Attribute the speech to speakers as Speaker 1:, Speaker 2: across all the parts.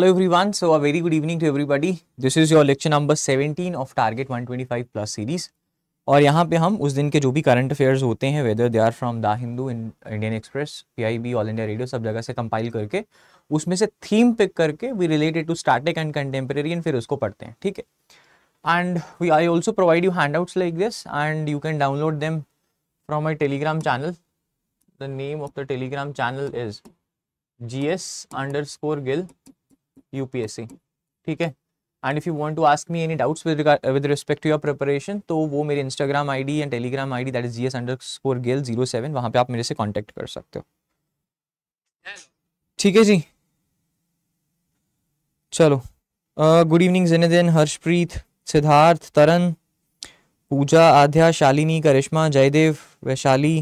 Speaker 1: So everyone, so a very good evening to everybody. This is your lecture number 17 of Target 125 plus series और यहाँ पे हम उस दिन के जो भी करंट अफेयर्स होते हैं whether they are from the Hindu Indian Express PIB all India radio सब जगह से कंपाइल करके उसमें से थीम पिक करके we related to static and contemporary and फिर उसको पढ़ते हैं ठीक है and we I also provide you handouts like this and you can download them from my Telegram channel the name of the Telegram channel is G S underscore Gill UPSC ठीक है and if you want to ask me any doubts with with respect to your preparation तो वो मेरे Instagram I D and Telegram I D that is G S underscore Gail zero seven वहां पर आप मेरे से कॉन्टेक्ट कर सकते हो ठीक है जी चलो गुड इवनिंग दिन हर्षप्रीत सिद्धार्थ तरन पूजा आध्या शालिनी करिश्मा जयदेव वैशाली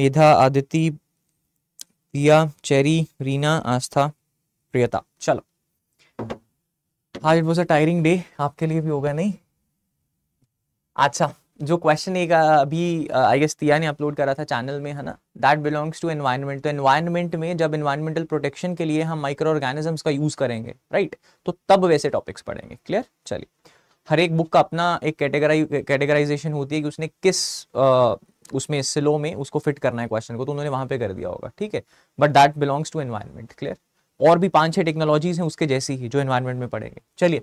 Speaker 1: मेधा आदिति पिया चेरी रीना आस्था प्रियता चलो आज it was a tiring day आपके लिए भी होगा नहीं अच्छा जो क्वेश्चन एक अभी आई गेस तिया ने अपलोड करा था चैनल में है ना दैट बिलोंग्स टू एनवायरनमेंट तो एनवायरनमेंट में जब एनवायरमेंटल प्रोटेक्शन के लिए हम माइक्रो ऑर्गेनिजम्स का यूज़ करेंगे राइट तो तब वैसे टॉपिक्स पढ़ेंगे क्लियर चलिए हर एक बुक का अपना एक कैटेगराइज कैटेगराइजेशन होती है कि उसने किस आ, उसमें स्लो में उसको फिट करना है क्वेश्चन को तो उन्होंने वहां पर कर दिया होगा ठीक है but that belongs to environment clear और भी पांच छह टेक्नोलॉजीज हैं उसके जैसी ही जो एनवायरमेंट में पड़ेंगे चलिए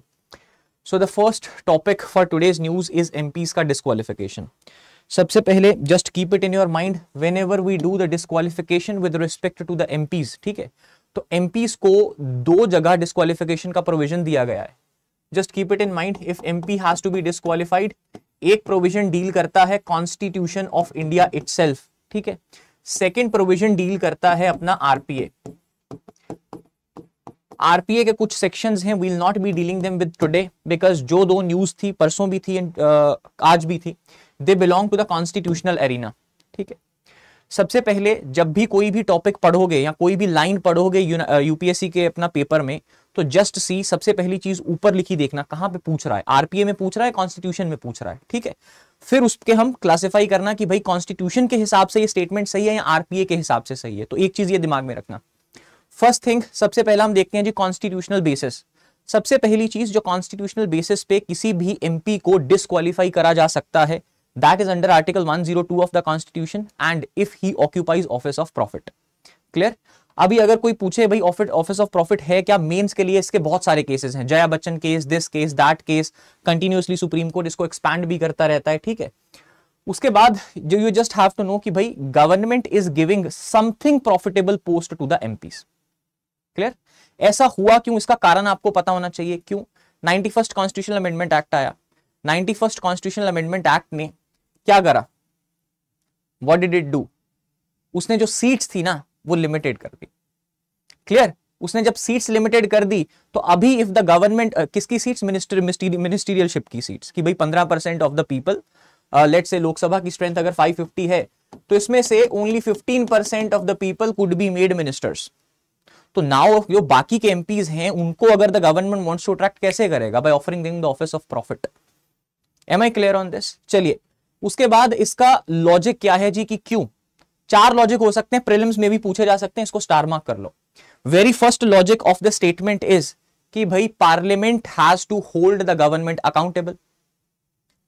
Speaker 1: so the first topic for today's news is M का डिस्कालिफिकेशन सबसे पहले just keep it in your mind whenever we do the disqualification with respect to the M ठीक है तो एम को दो जगह डिस्कालिफिकेशन का प्रोविजन दिया गया है just keep it in mind if M P has to be disqualified एक प्रोविजन डील करता है कॉन्स्टिट्यूशन ऑफ इंडिया इट ठीक है सेकेंड प्रोविजन डील करता है अपना आरपीए आरपीए के कुछ सेक्शंस हैं we'll not be dealing them with today because जो दो न्यूज थी परसों भी थी एंड uh, आज भी थी they belong to the constitutional arena ठीक है सबसे पहले जब भी कोई भी टॉपिक पढ़ोगे या कोई भी लाइन पढ़ोगे यूपीएससी uh, के अपना पेपर में तो जस्ट सी सबसे पहली चीज ऊपर लिखी देखना कहां पे पूछ रहा है आरपीए में पूछ रहा है कॉन्स्टिट्यूशन में पूछ रहा है ठीक है फिर उसके हम क्लासिफाई करना कि भाई कॉन्स्टिट्यूशन के हिसाब से ये स्टेटमेंट सही है या आरपीए के हिसाब से सही है तो एक चीज ये दिमाग में रखना फर्स्ट थिंग सबसे पहला हम देखते हैं जी कॉन्स्टिट्यूशनल बेसिस सबसे पहली चीज जो कॉन्स्टिट्यूशनल बेसिस पे किसी भी एमपी को डिसक्वालिफाई करा जा सकता है that is under article 102 of the constitution and if he occupies office of profit clear अभी अगर कोई पूछे भाई ऑफिस ऑफ प्रॉफिट है क्या मेंस के लिए इसके बहुत सारे केसेस हैं Jaya Bachchan case this case that case continuously Supreme Court इसको एक्सपैंड भी करता रहता है ठीक है उसके बाद जो you just have to know कि भाई government is giving something profitable post to the MPs clear ऐसा हुआ क्यों इसका कारण आपको पता होना चाहिए क्यों ninety first constitution amendment act आया ninety first constitution amendment act ने क्या करा वॉट डिड इट डू उसने जो सीट्स थी ना वो लिमिटेड कर दी क्लियर उसने जब सीट्स लिमिटेड कर दी तो अभी इफ द गवर्नमेंट किसकी सीट्स मिनिस्टर मिनिस्टीरियलशिप की सीट्स कि भाई पंद्रह percent of the people let से लोकसभा की स्ट्रेंथ अगर 550 है तो इसमें से only 15 percent of the people could be made ministers तो नाउ जो बाकी के एमपीज हैं उनको अगर the government wants to attract कैसे करेगा by offering them the office of profit am I clear on this चलिए उसके बाद इसका लॉजिक क्या है जी कि क्यों चार लॉजिक हो सकते हैं प्रिलिम्स में भी पूछे जा सकते हैं इसको स्टार मार्क कर लो very first logic of the statement is कि भाई parliament has to hold the government accountable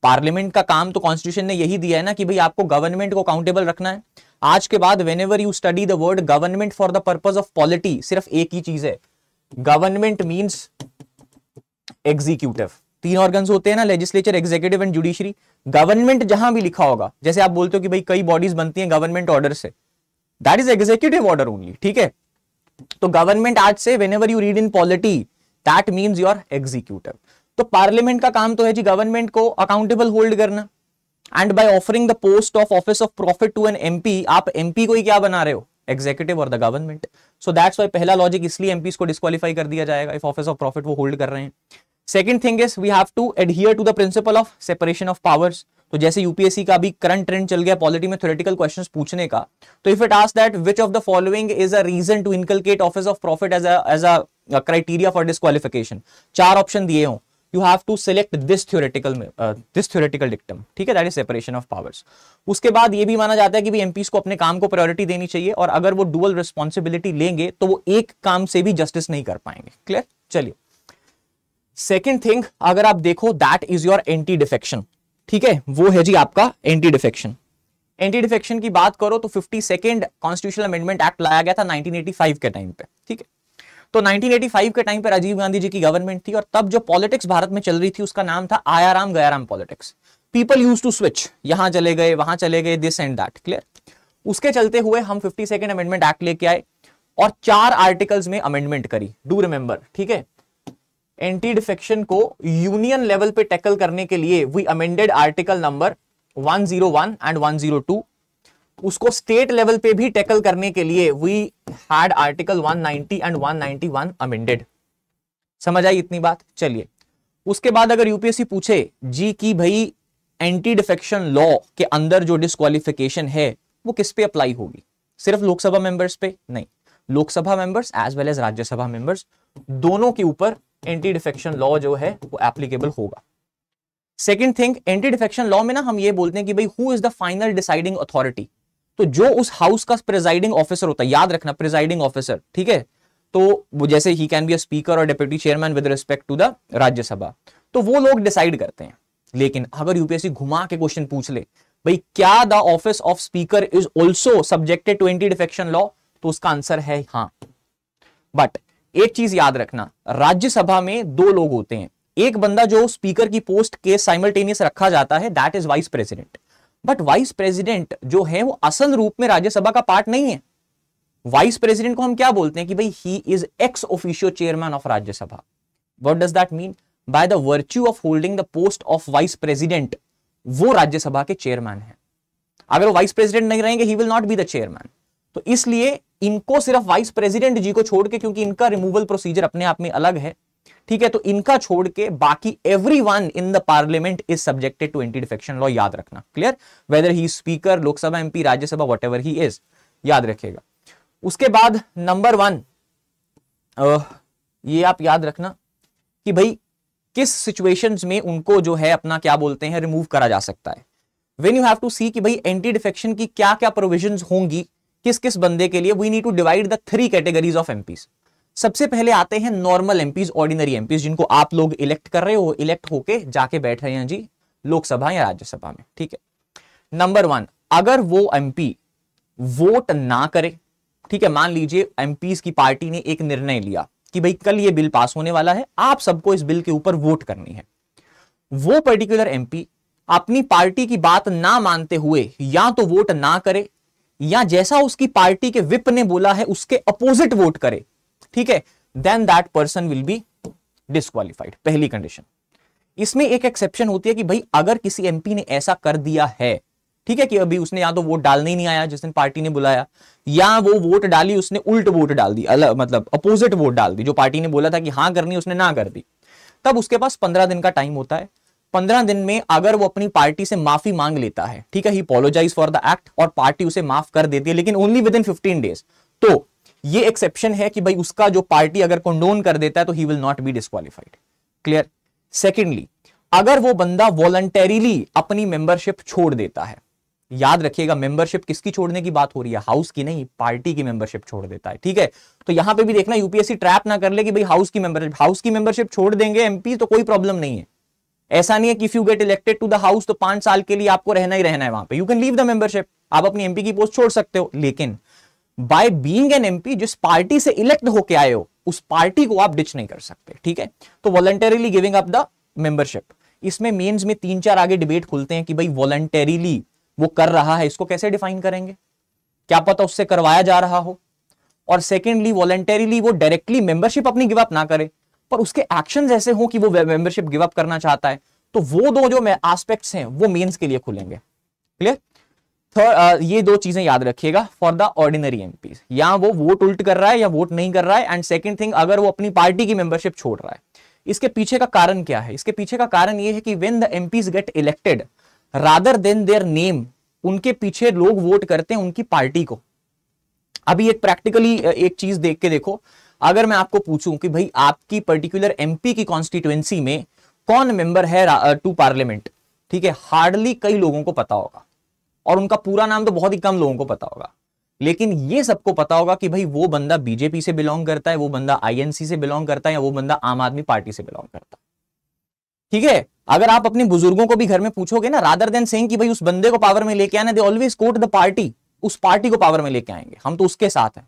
Speaker 1: parliament का काम तो कॉन्स्टिट्यूशन ने यही दिया है ना कि भाई आपको गवर्नमेंट को अकाउंटेबल रखना है आज के बाद whenever you study the word government for the purpose of polity सिर्फ एक ही चीज है गवर्नमेंट मीन्स एग्जीक्यूटिव तीन ऑर्गन होते हैं ना legislature executive and judiciary government जहां भी लिखा होगा जैसे आप बोलते हो कि भाई कई बॉडीज बनती हैं गवर्नमेंट ऑर्डर से that is executive order only ठीक है तो गवर्नमेंट आज से whenever you read in polity that means your executive तो पार्लियामेंट का काम तो है जी गवर्नमेंट को अकाउंटेबल होल्ड करना and by offering the post of office of profit to an MP आप एमपी को ही क्या बना रहे हो एग्जीक्यूटिव और the government so that's why पहला लॉजिक इसलिए एमपी को डिस्कालीफाई कर दिया जाएगा इफ ऑफिस ऑफ प्रॉफिट वो होल्ड कर रहे हैं second thing is we have to adhere to the principle of separation of powers तो जैसे यूपीएससी का भी करंट ट्रेंड चल गया पॉलिटी में थ्योरेटिकल क्वेश्चन पूछने का तो इफ इट आस that which of the following is a reason to inculcate office of profit as as a criteria for disqualification चार ऑप्शन दिए हों you have to select this theoretical this theoretical dictum ठीक है that is separation of powers उसके बाद ये भी माना जाता है कि भी एमपीस को अपने काम को प्रायोरिटी देनी चाहिए और अगर वो डुअल रिस्पॉन्सिबिलिटी लेंगे तो वो एक काम से भी जस्टिस नहीं कर पाएंगे क्लियर चलिए सेकेंड थिंग अगर आप देखो that is your anti defection ठीक है वो है जी आपका एंटी डिफेक्शन एंटी डिफेक्शन की बात करो तो fifty second constitution amendment act लाया गया था 1985 के टाइम पे ठीक है तो 1985 के टाइम पर राजीव गांधी जी की गवर्नमेंट थी और तब जो पॉलिटिक्स भारत में चल रही थी उसका नाम था Aayaram Gayaram politics people use to switch यहां चले गए वहां चले गए दिस एंड दैट क्लियर उसके चलते हुए हम फिफ्टी सेकेंड अमेंडमेंट एक्ट लेके आए और चार आर्टिकल्स में अमेंडमेंट करी डू रिमेंबर ठीक है एंटी डिफेक्शन को यूनियन लेवल पे टैकल करने के लिए we amended article number 101 and 102 उसको स्टेट लेवल पे भी टैकल करने के लिए we had article 190 and 191 amended समझ आई इतनी बात चलिए उसके बाद अगर यूपीएससी पूछे जी की भाई एंटी डिफेक्शन लॉ के अंदर जो डिस्कालिफिकेशन है वो किस पे अप्लाई होगी सिर्फ लोकसभा मेंबर्स पे नहीं Lok Sabha members as well as Rajya Sabha members दोनों के ऊपर एंटी डिफेक्शन लॉ जो है वो एप्लीकेबल होगा second thing anti defection law में ना हम ये बोलते हैं कि भाई who is the final deciding authority तो जो उस हाउस का प्रेजाइडिंग ऑफिसर होता है याद रखना प्रेजाइडिंग ऑफिसर ठीक है तो जैसे he can be a speaker और deputy chairman with respect to the Rajya Sabha तो वो लोग डिसाइड करते हैं लेकिन अगर यूपीएससी घुमा के क्वेश्चन पूछ ले भाई क्या the office of speaker is also subjected to anti defection law तो उसका आंसर है हाँ बट एक चीज याद रखना राज्यसभा में दो लोग होते हैं एक बंदा जो स्पीकर की पोस्ट के साइमल्टेनियस रखा जाता है that is vice president but vice president जो है वो असल रूप में राज्यसभा का पार्ट नहीं है वाइस प्रेसिडेंट को हम क्या बोलते हैं कि भाई he is ex officio chairman of Rajya Sabha what does that mean by the virtue of holding the post of vice president वो राज्यसभा के चेयरमैन है अगर वो वाइस प्रेसिडेंट नहीं रहेंगे he will not be the chairman तो इसलिए इनको सिर्फ वाइस प्रेसिडेंट जी को छोड़ के क्योंकि इनका रिमूवल प्रोसीजर अपने आप में अलग है ठीक है तो इनका छोड़ के बाकी everyone in the parliament is subjected to anti defection law याद रखना clear whether he speaker Lok Sabha MP Rajya Sabha what he is याद रखेगा उसके बाद नंबर वन ये आप याद रखना कि भाई किस सिचुएशंस में उनको जो है अपना क्या बोलते हैं रिमूव करा जा सकता है when you have to see कि भाई एंटी डिफेक्शन की क्या क्या प्रोविजन होंगी किस किस बंदे के लिए we need to divide the three categories of MPs सबसे पहले आते हैं नॉर्मल एमपीज ऑर्डिनरी एमपीज जिनको आप लोग इलेक्ट कर रहे हो इलेक्ट होके जाके बैठ रहे हैं जी लोकसभा या राज्यसभा में ठीक है नंबर वन अगर वो एमपी वोट ना करे ठीक है मान लीजिए एमपीज की पार्टी ने एक निर्णय लिया कि भाई कल ये बिल पास होने वाला है आप सबको इस बिल के ऊपर वोट करनी है वो पर्टिकुलर एमपी अपनी पार्टी की बात ना मानते हुए या तो वोट ना करे या जैसा उसकी पार्टी के विप ने बोला है उसके अपोजिट वोट करे ठीक है then that person will be disqualified पहली कंडीशन इसमें एक एक्सेप्शन होती है कि भाई अगर किसी एमपी ने ऐसा कर दिया है ठीक है कि अभी उसने या तो वोट डालने ही नहीं आया जिस दिन पार्टी ने बुलाया या वो वोट डाली उसने उल्ट वोट डाल दी अलग मतलब अपोजिट वोट डाल दी जो पार्टी ने बोला था कि हाँ करनी उसने ना कर दी तब उसके पास पंद्रह दिन का टाइम होता है पंद्रह दिन में अगर वो अपनी पार्टी से माफी मांग लेता है ठीक है he apologise for the act और पार्टी उसे माफ कर देती है लेकिन only within fifteen days तो ये एक्सेप्शन है कि भाई उसका जो पार्टी अगर कंडोन कर देता है तो he will not be disqualified clear secondly अगर वो बंदा वॉलंटरीली अपनी मेंबरशिप छोड़ देता है याद रखिएगा मेंबरशिप किसकी छोड़ने की बात हो रही है हाउस की नहीं पार्टी की मेंबरशिप छोड़ देता है ठीक है तो यहां पे भी देखना यूपीएससी ट्रैप ना कर ले कि भाई हाउस की मेंबरशिप हाउस की मेंबरशिप छोड़ देंगे एमपी तो कोई प्रॉब्लम नहीं है ऐसा नहीं है कि if you get elected to the house तो पांच साल के लिए आपको रहना ही रहना है वहां पे you can leave the membership आप अपनी एमपी की पोस्ट छोड़ सकते हो लेकिन बाय बीइंग एन एमपी जिस पार्टी से इलेक्ट होके आए हो उस पार्टी को आप डिच नहीं कर सकते ठीक है तो voluntarily giving up the membership इसमें मेंस में तीन चार आगे डिबेट खुलते हैं कि भाई वॉलंटरीली वो कर रहा है इसको कैसे डिफाइन करेंगे क्या पता उससे करवाया जा रहा हो और सेकेंडली वॉलंटरीली वो डायरेक्टली मेंबरशिप अपनी गिव ना करे पर उसके एक्शन ऐसे हो कि वो मेंबरशिप गिव अप करना चाहता है तो वो दो जो एस्पेक्ट्स हैं वो मेंस के लिए खुलेंगे क्लियर थर्ड uh, ये दो चीजें याद रखिएगा फॉर द ऑर्डिनरी एम या वो वोट उल्ट कर रहा है या वोट नहीं कर रहा है एंड सेकेंड थिंग अगर वो अपनी पार्टी की मेंबरशिप छोड़ रहा है इसके पीछे का कारण क्या है इसके पीछे का कारण ये है कि when the M get elected rather than their name उनके पीछे लोग वोट करते हैं उनकी पार्टी को अभी एक प्रैक्टिकली एक चीज देख के देखो अगर मैं आपको पूछूं कि भाई आपकी पर्टिकुलर एमपी की कॉन्स्टिट्युएंसी में कौन मेंबर है टू पार्लियामेंट ठीक है हार्डली कई लोगों को पता होगा और उनका पूरा नाम तो बहुत ही कम लोगों को पता होगा लेकिन ये सबको पता होगा कि भाई वो बंदा बीजेपी से बिलोंग करता है वो बंदा आईएनसी से बिलोंग करता है या वो बंदा आम आदमी पार्टी से बिलोंग करता है ठीक है अगर आप अपने बुजुर्गों को भी घर में पूछोगे ना रादर देन सिंह कि भाई उस बंदे को पावर में लेके आना they always quote the party उस पार्टी को पावर में लेके आएंगे हम तो उसके साथ हैं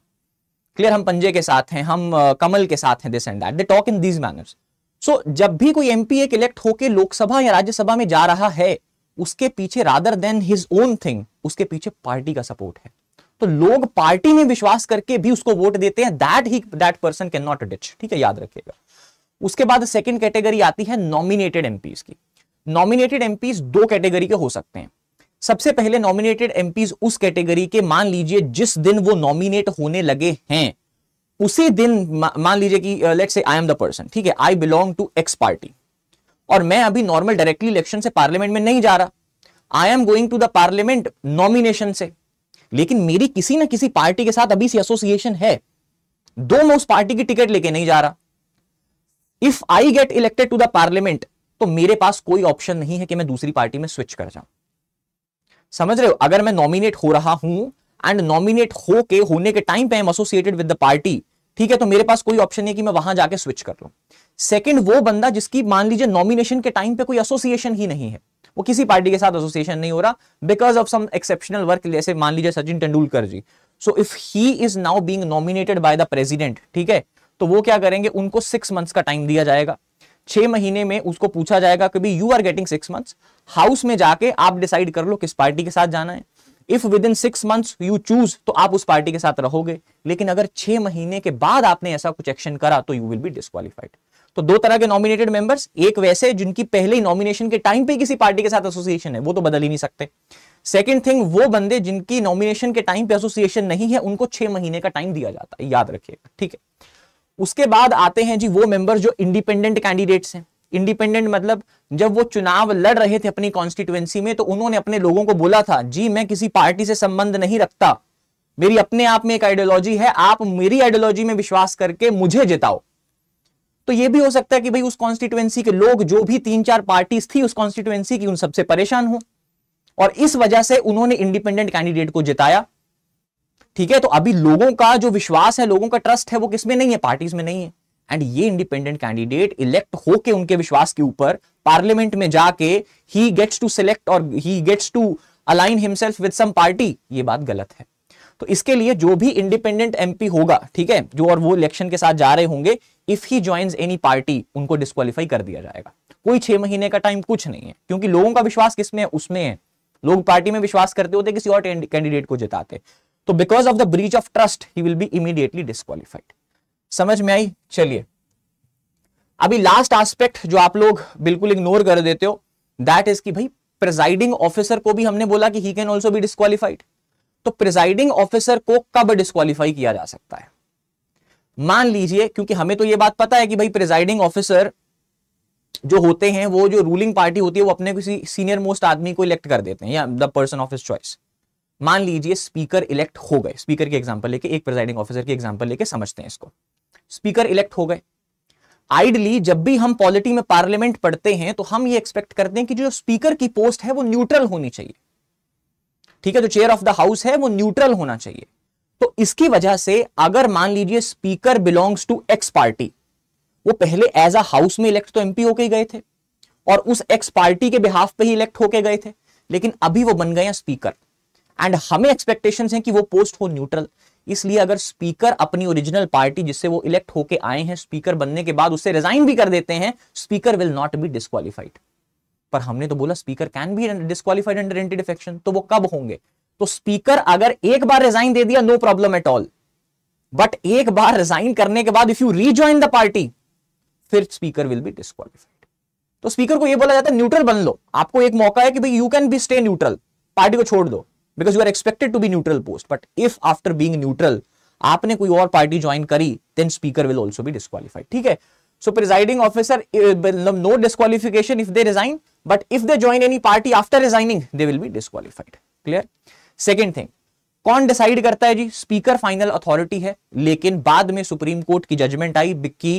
Speaker 1: क्लियर हम पंजे के साथ हैं हम कमल के साथ हैं this and that they talk in these manners so जब भी कोई एमपी एक इलेक्ट होके लोकसभा या राज्यसभा में जा रहा है उसके पीछे rather than his own thing उसके पीछे पार्टी का सपोर्ट है तो लोग पार्टी में विश्वास करके भी उसको वोट देते हैं दैट ही that person can not ditch ठीक है याद रखिएगा उसके बाद सेकेंड कैटेगरी आती है नॉमिनेटेड एमपीज की नॉमिनेटेड एमपीज दो कैटेगरी के हो सकते हैं सबसे पहले नॉमिनेटेड एमपीज उस कैटेगरी के मान लीजिए जिस दिन वो नॉमिनेट होने लगे हैं उसी दिन मान लीजिए कि let's say I am the person ठीक है I belong to X party और मैं अभी नॉर्मल डायरेक्टली इलेक्शन से पार्लियामेंट में नहीं जा रहा I am going to the parliament nomination से लेकिन मेरी किसी ना किसी पार्टी के साथ अभी से एसोसिएशन है दो मैं उस पार्टी की टिकट लेके नहीं जा रहा if I get elected to the parliament तो मेरे पास कोई ऑप्शन नहीं है कि मैं दूसरी पार्टी में स्विच कर जाऊं समझ रहे हो अगर मैं नॉमिनेट हो रहा हूं एंड नॉमिनेट होके होने के टाइम पे I am associated with the party ठीक है तो मेरे पास कोई ऑप्शन नहीं कि मैं वहां जाके स्विच कर लू सेकंड वो बंदा जिसकी मान लीजिए नॉमिनेशन के टाइम पे कोई एसोसिएशन ही नहीं है वो किसी पार्टी के साथ एसोसिएशन नहीं हो रहा because of some exceptional work जैसे मान लीजिए Sachin Tendulkar ji so if he is now being nominated by the president ठीक है तो वो क्या करेंगे उनको सिक्स मंथस का टाइम दिया जाएगा छह महीने में उसको पूछा जाएगा कि you are getting six months house में जाके आप डिसाइड कर लो किस पार्टी के साथ जाना है if within six months you choose तो आप उस पार्टी के साथ रहोगे लेकिन अगर छह महीने के बाद आपने ऐसा कुछ एक्शन करा तो यू विल बी डिस्कालीफाइड तो दो तरह के नॉमिनेटेड मेंबर्स एक वैसे जिनकी पहले ही नॉमिनेशन के टाइम पे किसी पार्टी के साथ एसोसिएशन है वो तो बदल ही नहीं सकते सेकंड थिंग वो बंदे जिनकी नॉमिनेशन के टाइम पे एसोसिएशन नहीं है उनको छह महीने का टाइम दिया जाता है याद रखिएगा ठीक है उसके बाद आते हैं जी वो मेंबर जो इंडिपेंडेंट कैंडिडेट्स हैं इंडिपेंडेंट मतलब जब वो चुनाव लड़ रहे थे अपनी कॉन्स्टिट्युएंसी में तो उन्होंने अपने लोगों को बोला था जी मैं किसी पार्टी से संबंध नहीं रखता मेरी अपने आप में एक आइडियोलॉजी है आप मेरी आइडियोलॉजी में विश्वास करके मुझे जिताओ तो ये भी हो सकता है कि भाई उस कॉन्स्टिट्युएंसी के लोग जो भी तीन चार पार्टीज थी उस कॉन्स्टिट्युएंसी की उन सबसे परेशान हो और इस वजह से उन्होंने इंडिपेंडेंट कैंडिडेट को जिताया ठीक है तो अभी लोगों का जो विश्वास है लोगों का ट्रस्ट है वो किसमें नहीं है पार्टीज में नहीं है एंड ये इंडिपेंडेंट कैंडिडेट इलेक्ट होके उनके विश्वास के ऊपर पार्लियामेंट में जाके ही गेट्स टू सिलेक्ट और he gets to align himself with some party ये बात गलत है तो इसके लिए जो भी इंडिपेंडेंट एमपी होगा ठीक है जो और वो इलेक्शन के साथ जा रहे होंगे if he join any party उनको डिस्कालीफाई कर दिया जाएगा कोई छह महीने का टाइम कुछ नहीं है क्योंकि लोगों का विश्वास किसमें है उसमें है लोग पार्टी में विश्वास करते होते किसी और कैंडिडेट को जिताते तो because of the breach of trust he will be immediately disqualified समझ में आई चलिए अभी लास्ट एस्पेक्ट जो आप लोग बिल्कुल इग्नोर कर देते हो दैट इज कि भाई प्रिजाइडिंग ऑफिसर को भी हमने बोला कि ही कैन ऑल्सो भी डिस्कालीफाइड तो प्रिजाइडिंग ऑफिसर को कब डिस्कालीफाई किया जा सकता है मान लीजिए क्योंकि हमें तो यह बात पता है कि भाई प्रिजाइडिंग ऑफिसर जो होते हैं वो जो रूलिंग पार्टी होती है वो अपने किसी सीनियर मोस्ट आदमी को इलेक्ट कर देते हैं या the person of his choice मान लीजिए स्पीकर इलेक्ट हो गए स्पीकर के एग्जाम्पल लेके एक प्रेजाइडिंग ऑफिसर की एग्जाम्पल लेके समझते हैं इसको स्पीकर इलेक्ट हो गए आइडली जब भी हम पॉलिटी में पार्लियामेंट पढ़ते हैं तो हम ये एक्सपेक्ट करते हैं कि जो स्पीकर की पोस्ट है वो न्यूट्रल होनी चाहिए ठीक है जो चेयर ऑफ द हाउस है वो न्यूट्रल होना चाहिए तो इसकी वजह से अगर मान लीजिए speaker belongs to X party वो पहले एज अ हाउस में इलेक्ट तो एमपी होके गए थे और उस एक्स पार्टी के बिहाफ पे ही इलेक्ट होके गए थे लेकिन अभी वो बन गए हैं स्पीकर एंड हमें एक्सपेक्टेशंस हैं कि वो पोस्ट हो न्यूट्रल इसलिए अगर स्पीकर अपनी ओरिजिनल पार्टी जिससे वो इलेक्ट होके आए हैं स्पीकर बनने के बाद उससे रिजाइन भी कर देते हैं speaker will not be disqualified पर हमने तो बोला speaker can be disqualified under anti defection तो वो कब होंगे तो स्पीकर अगर एक बार रिजाइन दे दिया no problem at all but एक बार रिजाइन करने के बाद if you rejoin the party फिर स्पीकर विल बी डिस्कालीफाइड तो स्पीकर को यह बोला जाता है न्यूट्रल बन लो आपको एक मौका है कि भाई you can be stay neutral party को छोड़ दो because you are expected to be neutral post but if after being neutral आपने कोई और पार्टी ज्वाइन करी देन स्पीकर विल ऑल्सो भी डिस्कालीफाइड ठीक है so presiding officer no disqualification if they resign but if they join any party after resigning they will be disqualified clear second thing कौन decide करता है जी speaker final authority है लेकिन बाद में सुप्रीम कोर्ट की जजमेंट आई बिक्की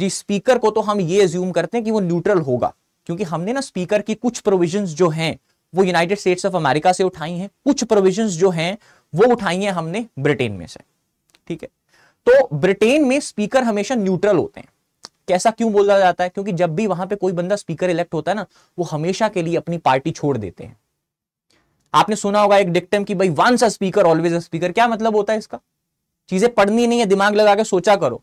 Speaker 1: जी स्पीकर को तो हम ये ज्यूम करते हैं कि वो न्यूट्रल होगा क्योंकि हमने ना स्पीकर की कुछ प्रोविजंस जो हैं वो यूनाइटेड स्टेट्स ऑफ अमेरिका से उठाई हैं कुछ प्रोविजन जो हैं वो उठाई हैं हमने ब्रिटेन में से ठीक है तो ब्रिटेन में स्पीकर हमेशा न्यूट्रल होते हैं कैसा क्यों बोला जाता है क्योंकि जब भी वहां पे कोई बंदा स्पीकर इलेक्ट होता है ना वो हमेशा के लिए अपनी पार्टी छोड़ देते हैं आपने सुना होगा एक डिक्टम की भाई once a speaker always a speaker क्या मतलब होता है इसका चीजें पढ़नी नहीं है दिमाग लगा के सोचा करो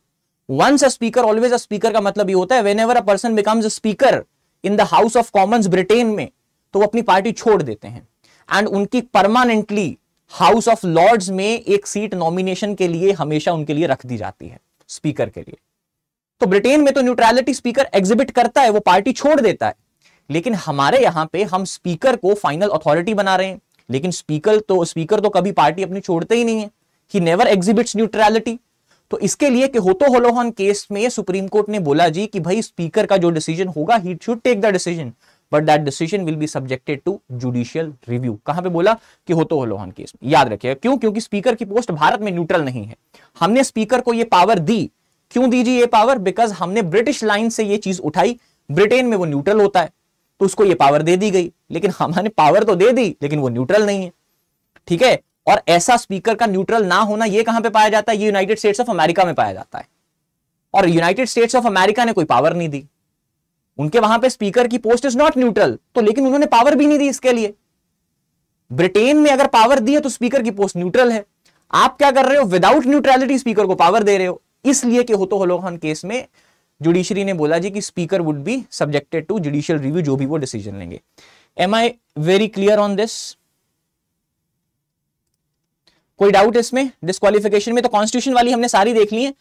Speaker 1: once a speaker always a speaker का मतलब ये होता है whenever a person becomes a speaker in the House of Commons Britain में तो वो अपनी पार्टी छोड़ देते हैं एंड उनकी परमानेंटली हाउस ऑफ लॉर्ड्स में एक सीट नॉमिनेशन के लिए हमेशा उनके लिए रख दी जाती है स्पीकर के लिए तो ब्रिटेन में तो न्यूट्रलिटी स्पीकर एग्जिबिट करता है वो पार्टी छोड़ देता है लेकिन हमारे यहां पे हम स्पीकर को फाइनल अथॉरिटी बना रहे हैं लेकिन स्पीकर तो स्पीकर तो कभी पार्टी अपनी छोड़ते ही नहीं है ही नेवर एग्जिबिट्स न्यूट्रलिटी तो इसके लिए कि होतो होलोहन केस में सुप्रीम कोर्ट ने बोला जी कि भाई स्पीकर का जो डिसीजन होगा he should take the decision but that decision will be subjected to judicial review कहां पे बोला कि हो तो हो लोहान केस याद रखिएगा क्यों क्योंकि स्पीकर की पोस्ट भारत में न्यूट्रल नहीं है हमने स्पीकर को यह पावर दी क्यों दीजिए ये पावर बिकॉज हमने ब्रिटिश लाइन से ये चीज उठाई ब्रिटेन में वो न्यूट्रल होता है तो उसको ये पावर दे दी गई लेकिन हमने पावर तो दे दी लेकिन वो न्यूट्रल नहीं है ठीक है और ऐसा स्पीकर का न्यूट्रल ना होना ये कहां पे पाया जाता है ये यूनाइटेड स्टेट्स ऑफ अमेरिका में पाया जाता है और यूनाइटेड स्टेट्स ऑफ अमेरिका ने कोई पावर नहीं दी उनके वहां पे स्पीकर की पोस्ट इज नॉट न्यूट्रल तो लेकिन उन्होंने पावर भी नहीं दी इसके लिए ब्रिटेन में अगर पावर दी है तो स्पीकर की पोस्ट न्यूट्रल है आप क्या कर रहे हो विदाउट न्यूट्रलिटी स्पीकर को पावर दे रहे हो इसलिए कि होतो होलोहन केस में जुडिशरी ने बोला जी कि speaker would be subjected to judicial review जो भी वो डिसीजन लेंगे am I very clear on this कोई डाउट इसमें डिस्कालिफिकेशन में तो कॉन्स्टिट्यूशन वाली हमने सारी देख ली है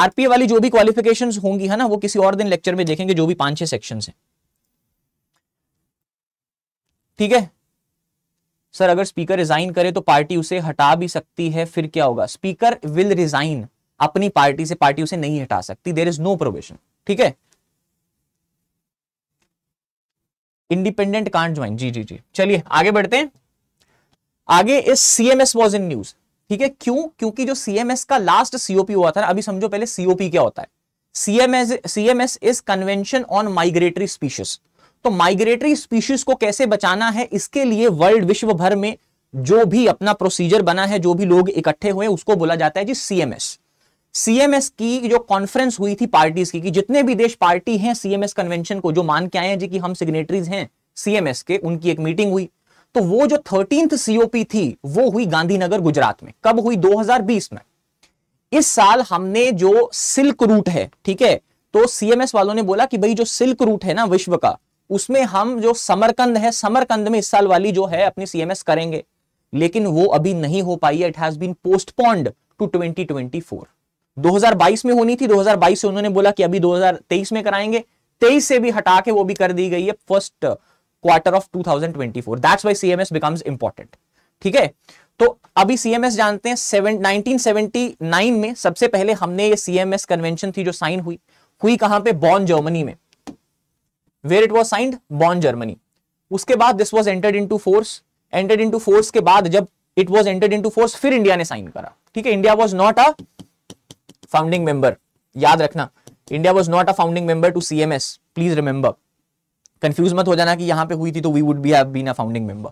Speaker 1: आरपीए वाली जो भी क्वालिफिकेशन होंगी है ना वो किसी और दिन लेक्चर में देखेंगे जो भी पांच छह सेक्शन है ठीक है सर अगर स्पीकर रिजाइन करे तो पार्टी उसे हटा भी सकती है फिर क्या होगा स्पीकर विल रिजाइन अपनी पार्टी से पार्टी उसे नहीं हटा सकती देर इज नो प्रोवेशन ठीक है इंडिपेंडेंट कांट ज्वाइन जी जी जी चलिए आगे बढ़ते हैं आगे इस सीएमएस वॉज इन न्यूज ठीक है क्यों क्योंकि जो सीएमएस का लास्ट सीओपी हुआ था ना अभी समझो पहले सीओपी क्या होता है CMS CMS is convention on migratory species तो माइग्रेटरी स्पीशीज को कैसे बचाना है इसके लिए वर्ल्ड विश्व भर में जो भी अपना प्रोसीजर बना है जो भी लोग इकट्ठे हुए उसको बोला जाता है जी सीएमएस सीएमएस की जो कॉन्फ्रेंस हुई थी पार्टीज की कि जितने भी देश पार्टी हैं सीएमएस कन्वेंशन को जो मान के आए हैं जी कि हम सिग्नेटरीज हैं सीएमएस के उनकी एक मीटिंग हुई तो वो जो थर्टींथ सीओपी थी वो हुई गांधीनगर गुजरात में कब हुई 2020 में इस साल हमने जो सिल्क रूट है ठीक है तो सीएमएस वालों ने बोला कि भाई जो सिल्क रूट है ना विश्व का उसमें हम जो समरकंद है समरकंद में इस साल वाली जो है अपनी सीएमएस करेंगे लेकिन वो अभी नहीं हो पाई है it has been postponed to 2024 2022 में होनी थी 2022 से उन्होंने बोला कि अभी 2023 में कराएंगे 23 से भी हटा के वो भी कर दी गई है first quarter of 2024 that's why CMS becomes important ठीक है तो अभी सीएमएस जानते हैं सेवन 1979 में सबसे पहले हमने ये सीएमएस कन्वेंशन थी जो साइन हुई हुई कहां पे बॉन जर्मनी में where it was signed Bonn Germany उसके बाद this was entered in force entered in force के बाद जब it was entered in force फिर इंडिया ने साइन करा ठीक है India was not a founding member याद रखना India was not a founding member to CMS please remember confuse मत हो जाना कि यहां पे हुई थी तो we would be have been a founding member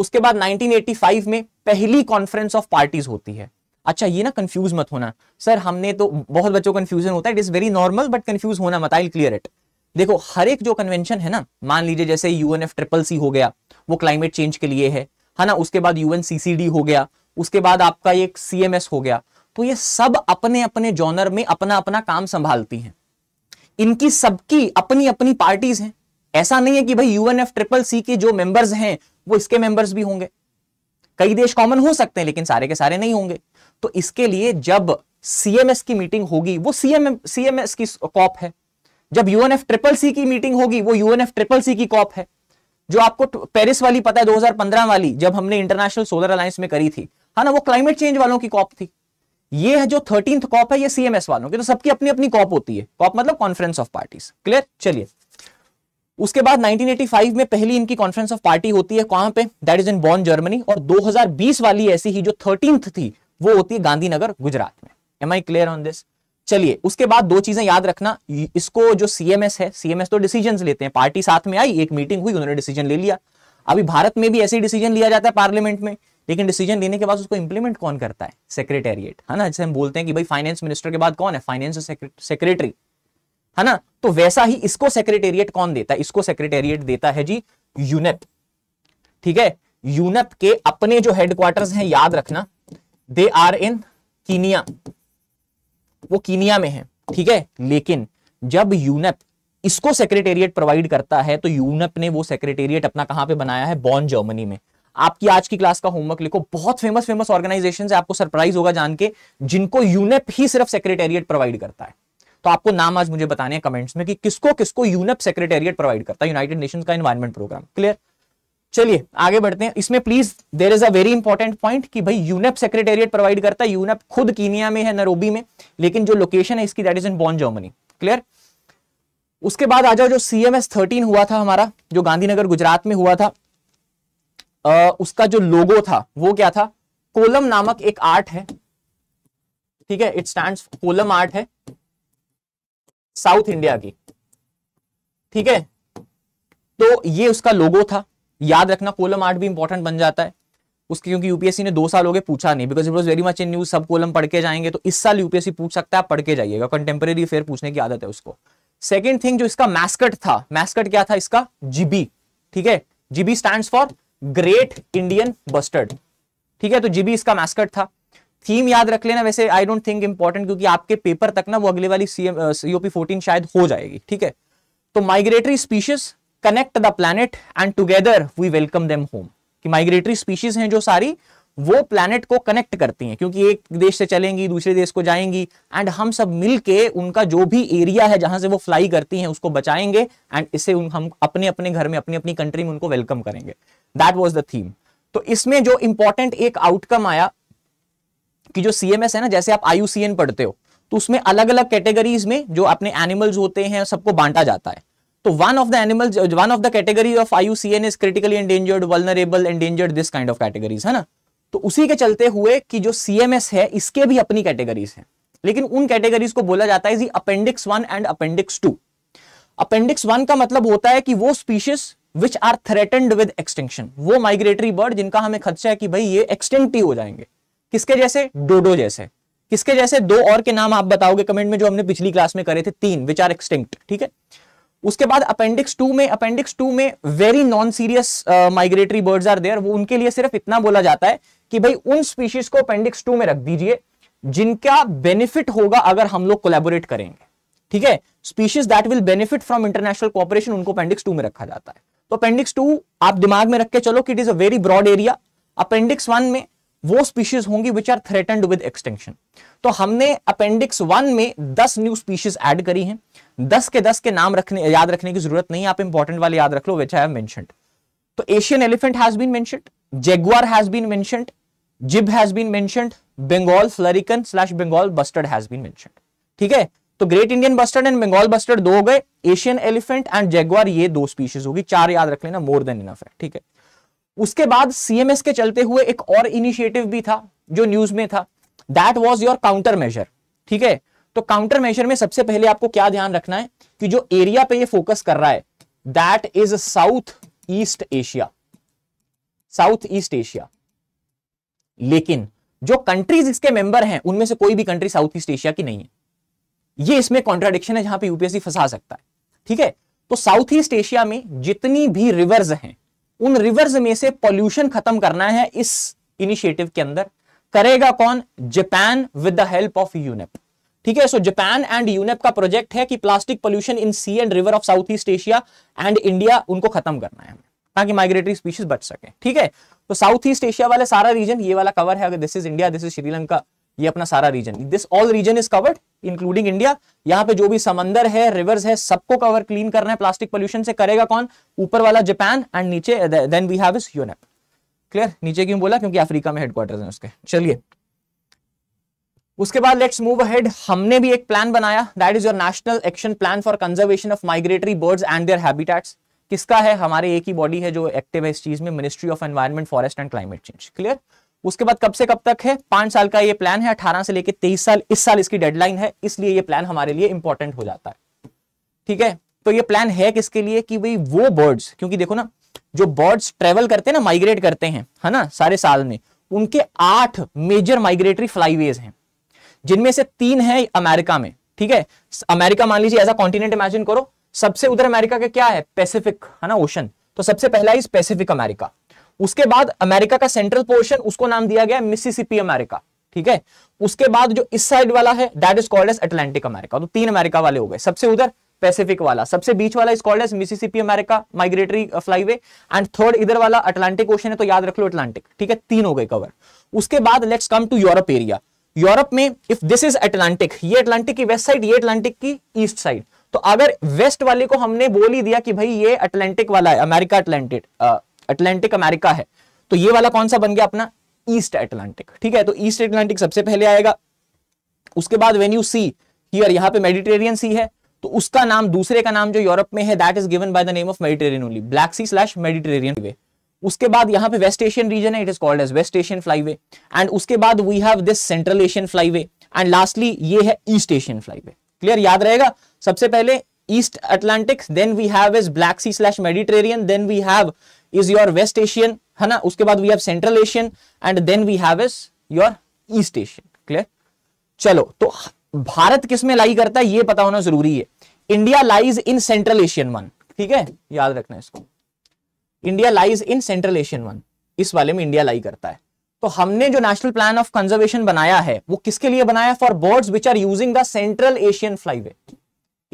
Speaker 1: उसके बाद 1985 में पहली कॉन्फ्रेंस ऑफ पार्टीज होती है अच्छा ये ना कंफ्यूज मत होना सर हमने तो बहुत बच्चों कंफ्यूजन होता है it is very normal but confuse होना मत आई क्लियर इट देखो हर एक जो कन्वेंशन है ना मान लीजिए जैसे यूएनएफ ट्रिपल सी हो गया वो क्लाइमेट चेंज के लिए है है ना उसके बाद यूएनसीसीडी हो गया उसके बाद आपका एक सीएमएस हो गया तो ये सब अपने अपने जॉनर में अपना अपना काम संभालती हैं इनकी सबकी अपनी अपनी पार्टीज हैं ऐसा नहीं है कि भाई यूएनएफ ट्रिपल सी के जो मेंबर्स हैं वो इसके मेंबर्स भी होंगे कई देश कॉमन हो सकते हैं लेकिन सारे के सारे नहीं होंगे तो इसके लिए जब सीएमएस की मीटिंग होगी वो सीएम सीएमएस की कॉप है जब यूएनएफ ट्रिपल सी की मीटिंग होगी वो यूएनएफ ट्रिपल सी की कॉप है जो आपको पेरिस वाली पता है 2015 वाली जब हमने इंटरनेशनल सोलर अलायंस में करी थी है हाँ ना वो क्लाइमेट चेंज वालों की कॉप थी ये है जो थर्टींथ कॉप है ये सीएमएस वालों की तो सबकी अपनी अपनी कॉप होती है कॉप मतलब कॉन्फ्रेंस ऑफ पार्टीज क्लियर चलिए उसके बाद 1985 में पहली इनकी कॉन्फ्रेंस ऑफ पार्टी होती है कहां पे that is in Bonn Germany और 2020 वाली ऐसी ही जो थर्टीन थी वो होती है गांधीनगर गुजरात में am I clear on this चलिए उसके बाद दो चीजें याद रखना इसको जो सीएमएस है सीएमएस तो डिसीजन लेते हैं पार्टी साथ में आई एक मीटिंग हुई उन्होंने डिसीजन ले लिया अभी भारत में भी ऐसे डिसीजन लिया जाता है पार्लियामेंट में लेकिन डिसीजन लेने के बाद उसको इंप्लीमेंट कौन करता है सेक्रेटेरिएट है ना जैसे हम बोलते हैं कि भाई फाइनेंस मिनिस्टर के बाद कौन है फाइनेंस सेक्रेटरी है ना तो वैसा ही इसको सेक्रेटेरिएट कौन देता है इसको सेक्रेटेरिएट देता है जी यूनेप ठीक है यूनेप के अपने जो हेडक्वार्टर्स हैं याद रखना दे आर इन कीनिया वो कीनिया में है ठीक है लेकिन जब यूनेप इसको सेक्रेटेरिएट प्रोवाइड करता है तो यूनेप ने वो सेक्रेटेरिएट अपना कहां पे बनाया है बॉन जर्मनी में आपकी आज की क्लास का होमवर्क लिखो बहुत फेमस फेमस ऑर्गेनाइजेशन है आपको सरप्राइज होगा जान के जिनको यूनेप ही सिर्फ सेक्रेटेरिएट प्रोवाइड करता है तो आपको नाम आज मुझे बताने हैं कमेंट्स में कि किसको किसको यूनप सेक्रेटेरिएट प्रोवाइड करता है यूनाइटेड नेशन का एनवायरमेंट प्रोग्राम क्लियर चलिए आगे बढ़ते हैं इसमें please there is a very important point कि भाई यूनेप सेक्रेटेरिएट प्रोवाइड करता है यूनेप खुद कीनिया में है नरोबी में लेकिन जो लोकेशन है इसकी दैट इज इन बॉन जर्मनी क्लियर उसके बाद आ जाओ जो एस थर्टीन हुआ था हमारा जो गांधीनगर गुजरात में हुआ था आ, उसका जो लोगो था वो क्या था कोलम नामक एक आर्ट है ठीक है इट स्टैंड कोलम आर्ट है साउथ इंडिया की ठीक है तो ये उसका लोगो था याद रखना कोलम आर्ट भी इंपॉर्टेंट बन जाता है उसके क्योंकि यूपीएससी ने दो साल हो गए पूछा नहीं because it was very much in news सब कोलम पढ़ के जाएंगे तो इस साल यूपीएससी पूछ सकता है पढ़ के जाइएगा कंटेम्प्रेरी फेयर पूछने की आदत है उसको सेकेंड थिंग जो इसका मैस्कट था मैस्कट क्या था इसका जीबी ठीक है GB stand for great Indian bustard ठीक है तो जीबी इसका मैस्कट था थीम याद रख लेना वैसे आई डोंट थिंक इंपॉर्टेंट क्योंकि आपके पेपर तक ना वो अगले वाली सीएम सीओपी फोर्टीन शायद हो जाएगी ठीक है तो migratory species connect the planet and together we welcome them home कि माइग्रेटरी स्पीशीज हैं जो सारी वो प्लैनेट को कनेक्ट करती हैं क्योंकि एक देश से चलेंगी दूसरे देश को जाएंगी एंड हम सब मिलके उनका जो भी एरिया है जहां से वो फ्लाई करती हैं उसको बचाएंगे एंड इसे उन हम अपने अपने घर में अपनी अपनी कंट्री में उनको वेलकम करेंगे दैट वॉज द थीम तो इसमें जो इंपॉर्टेंट एक आउटकम आया कि जो सीएमएस है ना जैसे आप आयुसीएन पढ़ते हो तो उसमें अलग अलग कैटेगरीज में जो अपने एनिमल्स होते हैं सबको बांटा जाता है तो one of the animal one of the category of IUCN is critically endangered vulnerable endangered this kind of categories है ना तो उसी के चलते हुए कि जो सीएमएस है इसके भी अपनी कैटेगरीज है लेकिन उन कैटेगरीज को बोला जाता है appendix one and appendix two appendix one का मतलब होता है कि वो species which are threatened with extension वो माइग्रेटरी बर्ड जिनका हमें खदशा है कि भाई ये एक्सटेंट ही हो जाएंगे किसके जैसे डोडो जैसे किसके जैसे दो और के नाम आप बताओगे कमेंट में जो हमने पिछली क्लास में करे थे तीन विच आर एक्सटिंक्ट ठीक है उसके बाद अपेंडिक्स टू में अपेंडिक्स टू में very non serious migratory birds are there वो उनके लिए सिर्फ इतना बोला जाता है कि भाई उन स्पीशीज को अपेंडिक्स टू में रख दीजिए जिनका बेनिफिट होगा अगर हम लोग कोलेबोरेट करेंगे ठीक है species that will benefit from international cooperation उनको अपेंडिक्स टू में रखा जाता है तो अपेंडिक्स टू आप दिमाग में रख के चलो कि it is a very broad area appendix one में वो स्पीशीज होंगी which are threatened with extension तो हमने अपेंडिक्स वन में दस न्यू स्पीशीज एड करी है दस के दस के नाम रखने याद रखने की जरूरत नहीं आप इंपॉर्टेंट वाले याद रख लो विच आई हैव तो Asian elephant has been mentioned jaguar has been mentioned जिब has been mentioned Bengal florican slash Bengal bustard has been mentioned ठीक है तो great Indian bustard and Bengal bustard दो हो गए एशियन एलिफेंट एंड जेगुआर ये दो स्पीशीज होगी चार याद रख लेना मोर देन इनफ है ठीक है उसके बाद सीएमएस के चलते हुए एक और इनिशिएटिव भी था जो न्यूज में था that was your countermeasure ठीक है तो काउंटर मेजर में सबसे पहले आपको क्या ध्यान रखना है कि जो एरिया पे ये फोकस कर रहा है that is South East Asia South East Asia लेकिन जो कंट्रीज इसके मेंबर हैं उनमें से कोई भी कंट्री साउथ ईस्ट एशिया की नहीं है ये इसमें कॉन्ट्राडिक्शन है जहां पे यूपीएससी फंसा सकता है ठीक है तो साउथ ईस्ट एशिया में जितनी भी रिवर्स हैं उन रिवर्स में से पॉल्यूशन खत्म करना है इस इनिशिएटिव के अंदर करेगा कौन Japan with the help of UNEP ठीक है सो जापान एंड यूनेप का प्रोजेक्ट है कि plastic pollution in sea and river of South East Asia and India उनको खत्म करना है ताकि माइग्रेटरी स्पीशीज बच सके ठीक है तो साउथ ईस्ट एशिया वाले सारा रीजन ये वाला कवर है अगर this is India this is Sri Lanka ये अपना सारा region this all region is covered including India यहाँ पे जो भी समंदर है रिवर्स है सबको कवर क्लीन करना है प्लास्टिक पोल्यूशन से करेगा कौन ऊपर वाला जापान एंड नीचे then we have is UNEP clear नीचे क्यों बोला क्योंकि अफ्रीका में हेडक्वार्टर है उसके चलिए उसके बाद लेट्स मूव अहेड हमने भी एक प्लान बनाया that is your national action plan for conservation of migratory birds and their habitats किसका है हमारे एक ही बॉडी है जो एक्टिव है इस चीज में ministry of environment forest and climate change clear उसके बाद कब से कब तक है पांच साल का ये प्लान है अठारह से लेकर तेईस साल इस साल इसकी डेडलाइन है इसलिए ये प्लान हमारे लिए इंपॉर्टेंट हो जाता है ठीक है तो ये प्लान है किसके लिए कि भाई वो बर्ड्स क्योंकि देखो ना जो बर्ड्स ट्रेवल करते हैं ना माइग्रेट करते हैं है ना सारे साल में उनके आठ मेजर माइग्रेटरी फ्लाईवेज हैं जिनमें से तीन है अमेरिका में ठीक है अमेरिका मान लीजिए एज अ कॉन्टिनेंट इमेजिन करो सबसे उधर अमेरिका का क्या है पैसिफिक है ना ओशन तो सबसे पहला इज पैसिफिक अमेरिका उसके बाद अमेरिका का सेंट्रल पोर्शन उसको नाम दिया गया मिसिसिपी अमेरिका ठीक है उसके बाद जो इस साइड वाला है that is called as Atlantic America तो तीन अमेरिका वाले हो गए सबसे उधर पैसिफिक वाला सबसे बीच वाला is called as Mississippi America migratory flyway and third इधर वाला अटलांटिक ओशन है तो याद रख लो अटलांटिक ठीक है तीन हो गए कवर उसके बाद let's come to Europe area Europe में इफ दिस इज अटलांटिक ये अटलांटिक की वेस्ट साइड ये अटलांटिक की ईस्ट साइड तो अगर वेस्ट वाले को हमने बोल ही दिया कि भाई ये अटलांटिक वाला है अमेरिका अटलांटिक अटलांटिक अमेरिका है तो ये वाला कौन सा बन गया अपना ईस्ट अटलांटिक ठीक है तो ईस्ट अटलांटिक सबसे पहले आएगा उसके बाद वेन यू सी हियर यहां पे मेडिटेरियन सी है तो उसका नाम दूसरे का नाम जो यूरोप में है that is given by the name of Mediterranean only Black Sea slash Mediterranean way उसके बाद यहां पे वेस्ट एशियन रीजन है it is called as West Asian flyway and उसके बाद we have this Central Asian flyway and lastly ये है east Asian flyway clear याद रहेगा सबसे पहले east Atlantic then we have is Black Sea slash Mediterranean then we have is your west Asian है ना उसके बाद we have central Asian and then we have is your east Asian clear चलो तो भारत किस में लाई करता है ये पता होना जरूरी है India lies in central Asian one ठीक है याद रखना इसको India lies in central Asian one इस वाले में इंडिया लाई करता है तो हमने जो नेशनल प्लान ऑफ कंजर्वेशन बनाया है वो किसके लिए बनाया for birds which are using the central Asian flyway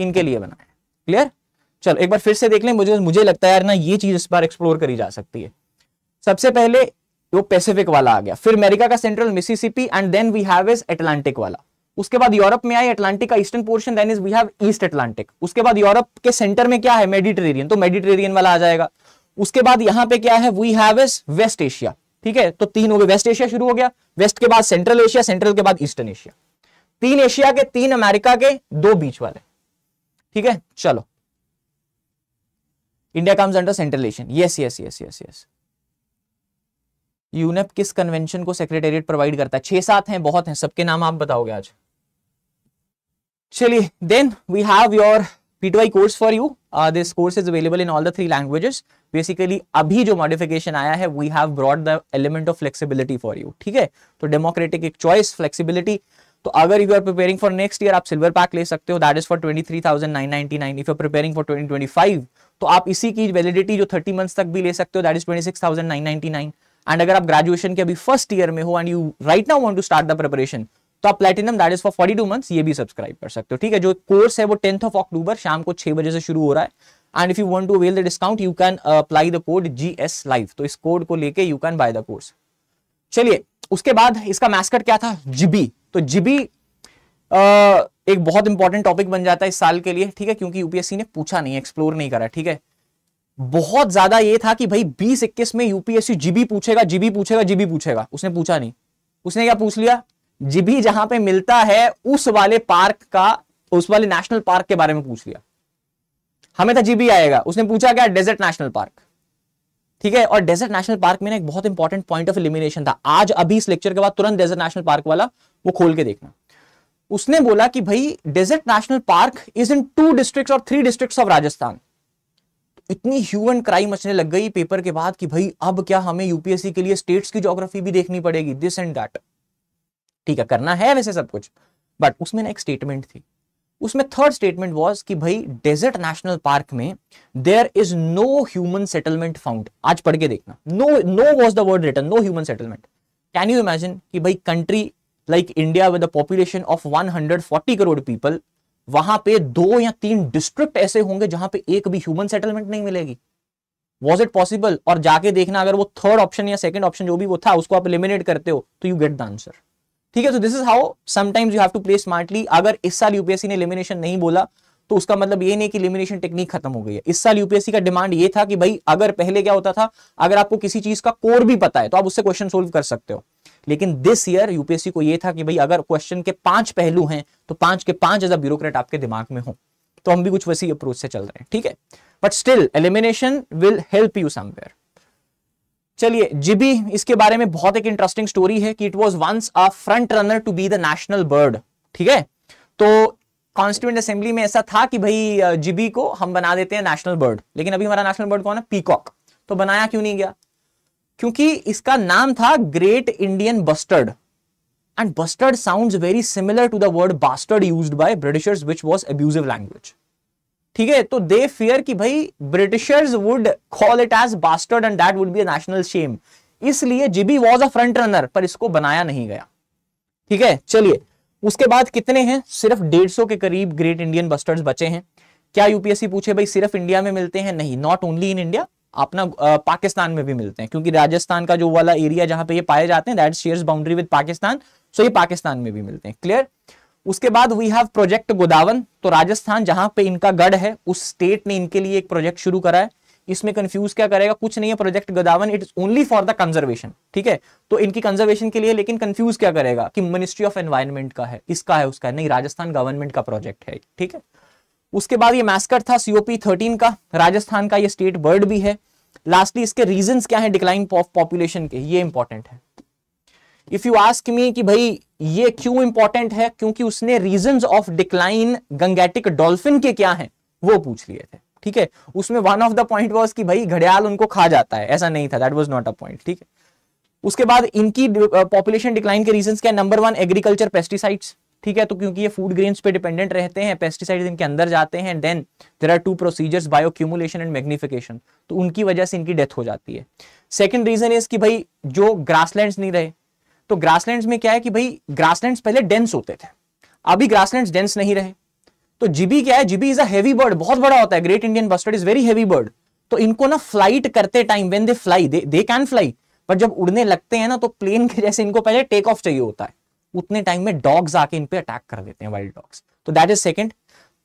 Speaker 1: इनके लिए बनाया क्लियर चलो एक बार फिर से देख लें मुझे मुझे लगता है यार ना ये चीज इस बार एक्सप्लोर करी जा सकती है सबसे पहले वो पैसिफिक वाला आ गया फिर अमेरिका का central Mississippi and then we have is Atlantic वाला उसके बाद यूरोप में आए एटलांटिक का eastern portion then is we have east Atlantic उसके बाद यूरोप के सेंटर में क्या है मेडिटेरियन तो मेडिटेरियन वाला आ जाएगा उसके बाद यहां पे क्या है we have is west Asia ठीक है तो तीन हो गए वेस्ट एशिया शुरू हो गया वेस्ट के बाद सेंट्रल एशिया सेंट्रल के बाद ईस्टर्न एशिया तीन एशिया के तीन अमेरिका के दो बीच वाले ठीक है चलो comes under central Asian yes yes yes yes yes UNEP किस कन्वेंशन को सेक्रेटेरिएट प्रोवाइड करता है छह सात हैं बहुत हैं सबके नाम आप बताओगे आज चलिए then we have your PTY course for you this course is available in all the three languages basically अभी जो मॉडिफिकेशन आया है we have brought the element of flexibility for you ठीक है तो डेमोक्रेटिक एक चॉइस फ्लेक्सिबिलिटी तो अगर you are preparing for next year आप सिल्वर पैक ले सकते हो that is for twenty three thousand nine nine if you preparing for twenty twenty five तो आप इसी की वैलिडिटी जो थर्टी मंथ्स तक भी ले सकते हो that is twenty six thousand nine ninety nine and अगर आप ग्रेजुएशन के अभी फर्स्ट ईयर में हो and you right now want to start the preparation तो आप platinum that is for forty two months ये भी सब्सक्राइब कर सकते हो ठीक है जो कोर्स है वो टेंथ ऑफ अक्टूबर शाम को छह बजे से शुरू हो रहा है and if you want to avail the discount you can apply the code G S तो इस कोड को लेके you can buy the course चलिए उसके बाद इसका मैस्कट क्या था जिबी तो जिबी आ, एक बहुत इंपॉर्टेंट टॉपिक बन जाता है इस साल के लिए ठीक है क्योंकि यूपीएससी ने पूछा नहीं एक्सप्लोर नहीं करा ठीक है बहुत ज्यादा यह था कि भाई बीस इक्कीस में यूपीएससी जीबी पूछेगा जीबी पूछेगा जीबी पूछेगा उसने पूछा नहीं उसने क्या पूछ लिया जीबी जहां पे मिलता है उस वाले पार्क का उस वाले नेशनल पार्क के बारे में पूछ लिया हमें था जीबी आएगा उसने पूछा क्या डेजर्ट नेशनल पार्क ठीक है और डेजर्ट नेशनल पार्क में ना एक बहुत इंपॉर्टेंट पॉइंट ऑफ इलिमिनेशन था आज अभी इस लेक्चर के बाद तुरंत डेजर्ट नेशनल पार्क वाला वो खोल के देखना उसने बोला कि भाई Desert National Park is in two district और थ्री डिस्ट्रिक्ट ऑफ राजस्थान इतनी ह्यूमन क्राइम मचने लग गई पेपर के बाद कि भाई अब क्या हमें यूपीएससी के लिए स्टेट्स की ज्योग्राफी भी देखनी पड़ेगी दिस एंड दैट ठीक है करना है वैसे सब कुछ बट उसमें ना एक स्टेटमेंट थी उसमें थर्ड स्टेटमेंट वॉज कि भाई डेजर्ट नेशनल पार्क में there is no human settlement found आज पढ़ के देखना no no was the word written no human settlement can you imagine कि भाई country like India with population of 140 crore people वहां पे दो या तीन डिस्ट्रिक्ट ऐसे होंगे जहां पे एक भी ह्यूमन सेटलमेंट नहीं मिलेगी वॉज इट पॉसिबल और जाके देखना अगर वो थर्ड ऑप्शन या सेकंड ऑप्शन जो भी वो था उसको आप इलिमिनेट करते हो तो यू गेट द आंसर ठीक है तो this is how sometimes you have to play smartly अगर इस साल यूपीएससी ने इलिमिनेशन नहीं बोला तो उसका मतलब ये नहीं कि इलिमिनेशन टेक्निक खत्म हो गई है इस साल यूपीएससी का डिमांड ये था कि भाई अगर पहले क्या होता था अगर आपको किसी चीज का कोर भी पता है तो आप उससे क्वेश्चन सोल्व कर सकते हो लेकिन दिस ईयर यूपीएससी को यह था कि भाई अगर क्वेश्चन के पांच पहलू हैं तो पांच के पांच एज अ ब्यूरोक्रेट आपके दिमाग में हो तो हम भी कुछ वैसे ही अप्रोच से चल रहे हैं ठीक है but still elimination will help you somewhere चलिए जिबी इसके बारे में बहुत एक इंटरेस्टिंग स्टोरी है कि it was once a front runner to be the national bird ठीक है तो कॉन्स्टिट्यूंट असेंबली में ऐसा था कि भाई जिबी को हम बना देते हैं नेशनल बर्ड लेकिन अभी हमारा नेशनल बर्ड कौन है पीकॉक तो बनाया क्यों नहीं गया क्योंकि इसका नाम था great Indian bustard and bustard sound very similar to the word bastard use used by britishers which was abusive ठीक है तो दे फियर कि भाई Britishers would call it as bastard and that would be national shame इसलिए GIB was a front runner पर इसको बनाया नहीं गया ठीक है चलिए उसके बाद कितने हैं सिर्फ डेढ़ सौ के करीब ग्रेट इंडियन बस्टर्ड बचे हैं क्या यूपीएससी पूछे भाई सिर्फ इंडिया में मिलते हैं नहीं नॉट ओनली इन इंडिया अपना पाकिस्तान में भी मिलते हैं क्योंकि राजस्थान का जो वाला एरिया जहां पे ये पाए जाते हैं that shares boundary with Pakistan so ये पाकिस्तान में भी मिलते हैं क्लियर उसके बाद वी हैव प्रोजेक्ट गोदावन तो राजस्थान जहां पे इनका गढ़ है उस स्टेट ने इनके लिए एक प्रोजेक्ट शुरू करा है इसमें कंफ्यूज क्या करेगा कुछ नहीं है project Godawan it is only for the conservation ठीक है तो इनकी कंजर्वेशन के लिए लेकिन कंफ्यूज क्या करेगा कि मिनिस्ट्री ऑफ एनवायरमेंट का है इसका है उसका है नहीं राजस्थान गवर्नमेंट का प्रोजेक्ट है ठीक है उसके बाद ये मैस्कर था सीओपी थर्टीन का राजस्थान का ये स्टेट बर्ड भी है लास्टली इसके रीजन क्या है डिक्लाइन पॉपुलेशन के ये इंपॉर्टेंट है इफ यू आस्क मी कि भाई ये क्यों इंपॉर्टेंट है क्योंकि उसने reason of decline Gangetic dolphin के क्या है वो पूछ लिए थे ठीक है उसमें one of the point was कि भाई घड़ियाल उनको खा जाता है ऐसा नहीं था that was not a point ठीक है उसके बाद इनकी पॉपुलेशन डिक्लाइन के रीजन क्या नंबर वन एग्रीकल्चर पेस्टिसाइड्स ठीक है तो क्योंकि ये फूड ग्रेन पे डिपेंडेंट रहते हैं पेस्टिसाइड इनके अंदर जाते हैं then there are two procedures bioaccumulation and magnification तो उनकी वजह से इनकी डेथ हो जाती है सेकेंड रीजन इज कि भाई जो ग्रासलैंड नहीं रहे तो ग्रासलैंड में क्या है कि भाई ग्रासलैंड पहले डेंस होते थे अभी ग्रासलैंड डेंस नहीं रहे तो जिबी क्या है जिबी इज अवी बर्ड बहुत बड़ा होता है great Indian bustard is very heavy bird तो इनको ना फ्लाइट करते time when they fly they can fly पर जब उड़ने लगते हैं ना तो प्लेन के जैसे इनको पहले टेक ऑफ चाहिए होता है उतने टाइम में डॉग्स आके इन पे अटैक कर देते हैं वाइल्ड डॉग्स तो that is second